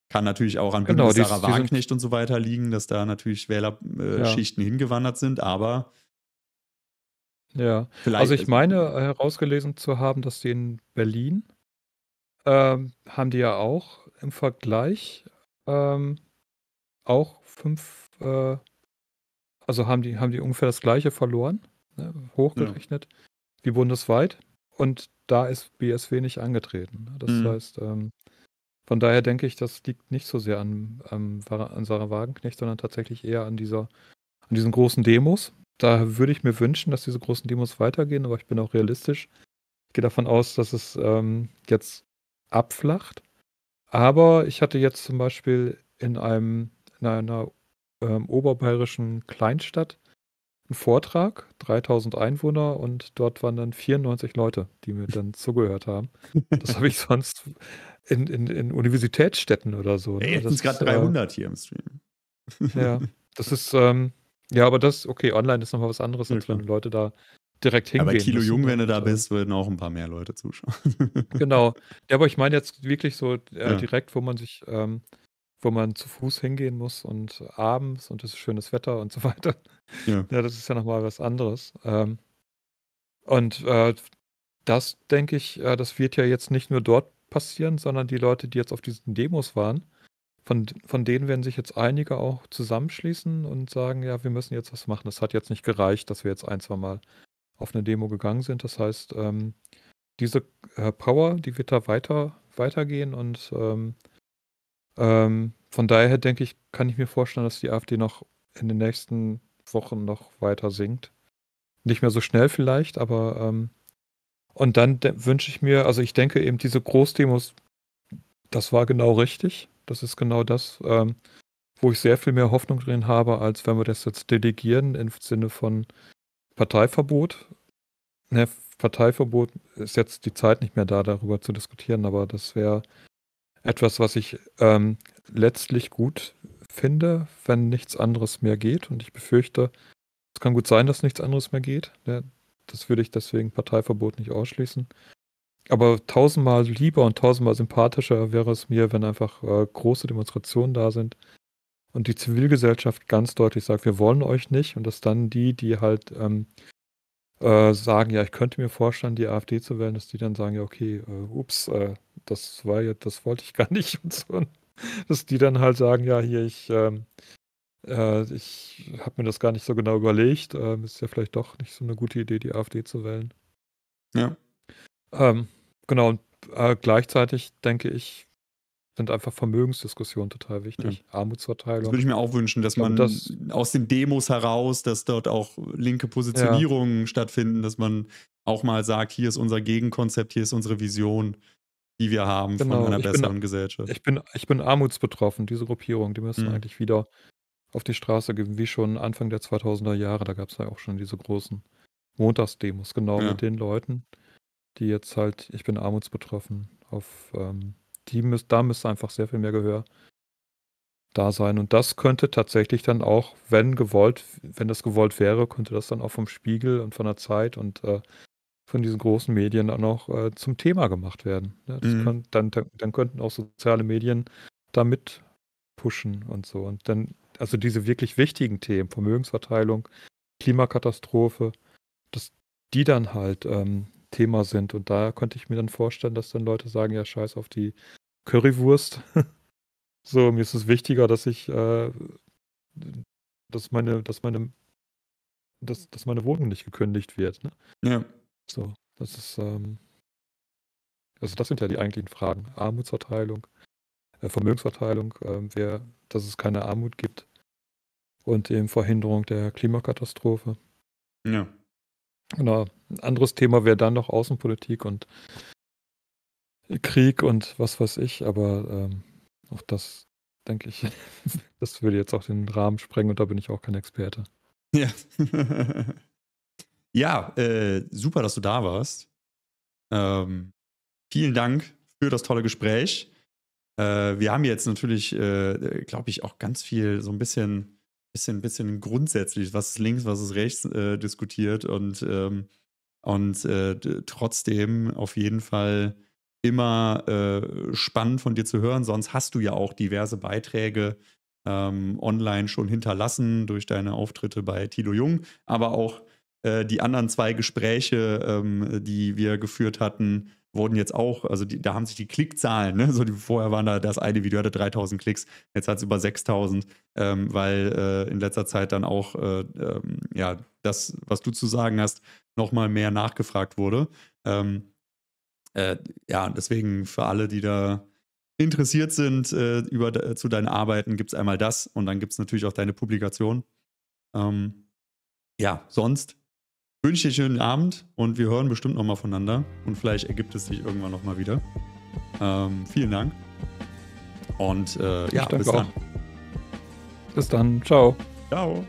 Kann natürlich auch an genau, die, Sarah Wagenknecht und so weiter liegen, dass da natürlich Wählerschichten ja. hingewandert sind, aber. Ja, Vielleicht also ich meine äh, herausgelesen zu haben, dass die in Berlin ähm, haben die ja auch im Vergleich ähm, auch fünf, äh, also haben die, haben die ungefähr das gleiche verloren hochgerechnet, ja. wie bundesweit. Und da ist BSW nicht angetreten. Das mhm. heißt, ähm, von daher denke ich, das liegt nicht so sehr an, ähm, an, an Sarah Wagenknecht, sondern tatsächlich eher an dieser, an diesen großen Demos. Da würde ich mir wünschen, dass diese großen Demos weitergehen, aber ich bin auch realistisch. Ich gehe davon aus, dass es ähm, jetzt abflacht. Aber ich hatte jetzt zum Beispiel in einem, in einer ähm, oberbayerischen Kleinstadt einen Vortrag, 3000 Einwohner und dort waren dann 94 Leute, die mir dann *laughs* zugehört haben. Das habe ich sonst in, in, in, Universitätsstädten oder so. Ne? Ey, jetzt sind gerade 300 äh, hier im Stream. Ja, *laughs* das ist, ähm, ja, aber das, okay, online ist nochmal was anderes, als ja, wenn Leute da direkt hingehen. Aber Kilo Jung, wenn du ne? da also bist, würden auch ein paar mehr Leute zuschauen. genau. Ja, aber ich meine jetzt wirklich so äh, ja. direkt, wo man sich ähm, wo man zu Fuß hingehen muss und abends und es ist schönes Wetter und so *laughs* weiter. Ja, ja das ist ja nochmal was anderes. Ähm, und äh, das, denke ich, äh, das wird ja jetzt nicht nur dort passieren, sondern die Leute, die jetzt auf diesen Demos waren, von, von denen werden sich jetzt einige auch zusammenschließen und sagen, ja, wir müssen jetzt was machen. Es hat jetzt nicht gereicht, dass wir jetzt ein, zwei Mal auf eine Demo gegangen sind. Das heißt, ähm, diese äh, Power, die wird da weiter, weitergehen und ähm, ähm, von daher denke ich, kann ich mir vorstellen, dass die AfD noch in den nächsten Wochen noch weiter sinkt. Nicht mehr so schnell vielleicht, aber ähm, und dann wünsche ich mir, also ich denke eben diese Großdemos, das war genau richtig. Das ist genau das, ähm, wo ich sehr viel mehr Hoffnung drin habe, als wenn wir das jetzt delegieren im Sinne von Parteiverbot. Ne, Parteiverbot ist jetzt die Zeit nicht mehr da, darüber zu diskutieren, aber das wäre etwas, was ich ähm, letztlich gut finde, wenn nichts anderes mehr geht. Und ich befürchte, es kann gut sein, dass nichts anderes mehr geht. Das würde ich deswegen Parteiverbot nicht ausschließen. Aber tausendmal lieber und tausendmal sympathischer wäre es mir, wenn einfach äh, große Demonstrationen da sind und die Zivilgesellschaft ganz deutlich sagt, wir wollen euch nicht und dass dann die, die halt ähm, äh, sagen, ja, ich könnte mir vorstellen, die AfD zu wählen, dass die dann sagen, ja, okay, äh, ups, äh, das war ja, das wollte ich *laughs* gar nicht und so. dass die dann halt sagen, ja, hier, ich, ähm, äh, ich habe mir das gar nicht so genau überlegt, ähm, ist ja vielleicht doch nicht so eine gute Idee, die AfD zu wählen. Ja. Ähm, genau, und äh, gleichzeitig denke ich, sind einfach Vermögensdiskussionen total wichtig. Ja. Armutsverteilung. Das würde ich mir auch wünschen, dass man das aus den Demos heraus, dass dort auch linke Positionierungen ja. stattfinden, dass man auch mal sagt, hier ist unser Gegenkonzept, hier ist unsere Vision, die wir haben genau. von einer ich besseren bin, Gesellschaft. Ich bin, ich bin armutsbetroffen, diese Gruppierung, die müssen mhm. eigentlich wieder auf die Straße gehen, wie schon Anfang der 2000er Jahre, da gab es ja auch schon diese großen Montagsdemos, genau ja. mit den Leuten, die jetzt halt, ich bin armutsbetroffen, auf ähm, die müß, da müsste einfach sehr viel mehr Gehör da sein. Und das könnte tatsächlich dann auch, wenn gewollt, wenn das gewollt wäre, könnte das dann auch vom Spiegel und von der Zeit und äh, von diesen großen Medien dann auch äh, zum Thema gemacht werden. Ja, mhm. kann, dann, dann könnten auch soziale Medien damit pushen und so. Und dann, also diese wirklich wichtigen Themen, Vermögensverteilung, Klimakatastrophe, dass die dann halt ähm, Thema sind. Und da könnte ich mir dann vorstellen, dass dann Leute sagen, ja, scheiß auf die Currywurst. *laughs* so, mir ist es wichtiger, dass ich, äh, dass meine, dass meine, dass, dass meine Wohnung nicht gekündigt wird. Ne? Ja. So, das ist, ähm, also das sind ja die eigentlichen Fragen. Armutsverteilung, äh, Vermögensverteilung, äh, wer, dass es keine Armut gibt und eben Verhinderung der Klimakatastrophe. Ja. Genau. Ein anderes Thema wäre dann noch Außenpolitik und Krieg und was weiß ich, aber ähm, auch das, denke ich, *laughs* das würde jetzt auch den Rahmen sprengen und da bin ich auch kein Experte. Ja. *laughs* ja, äh, super, dass du da warst. Ähm, vielen Dank für das tolle Gespräch. Äh, wir haben jetzt natürlich, äh, glaube ich, auch ganz viel so ein bisschen bisschen, bisschen grundsätzlich, was ist links, was ist rechts äh, diskutiert und, ähm, und äh, trotzdem auf jeden Fall immer äh, spannend von dir zu hören. Sonst hast du ja auch diverse Beiträge ähm, online schon hinterlassen durch deine Auftritte bei Tilo Jung, aber auch äh, die anderen zwei Gespräche, ähm, die wir geführt hatten, wurden jetzt auch, also die, da haben sich die Klickzahlen, ne? so die, vorher waren da das eine Video hatte 3000 Klicks, jetzt hat es über 6000, ähm, weil äh, in letzter Zeit dann auch äh, ähm, ja das, was du zu sagen hast, nochmal mehr nachgefragt wurde. Ähm, äh, ja, deswegen für alle, die da interessiert sind äh, über zu deinen Arbeiten, gibt es einmal das und dann gibt es natürlich auch deine Publikation. Ähm, ja, sonst wünsche dir einen schönen Abend und wir hören bestimmt nochmal voneinander und vielleicht ergibt es sich irgendwann nochmal wieder. Ähm, vielen Dank und äh, ja, bis dann. Bis dann, ciao. Ciao.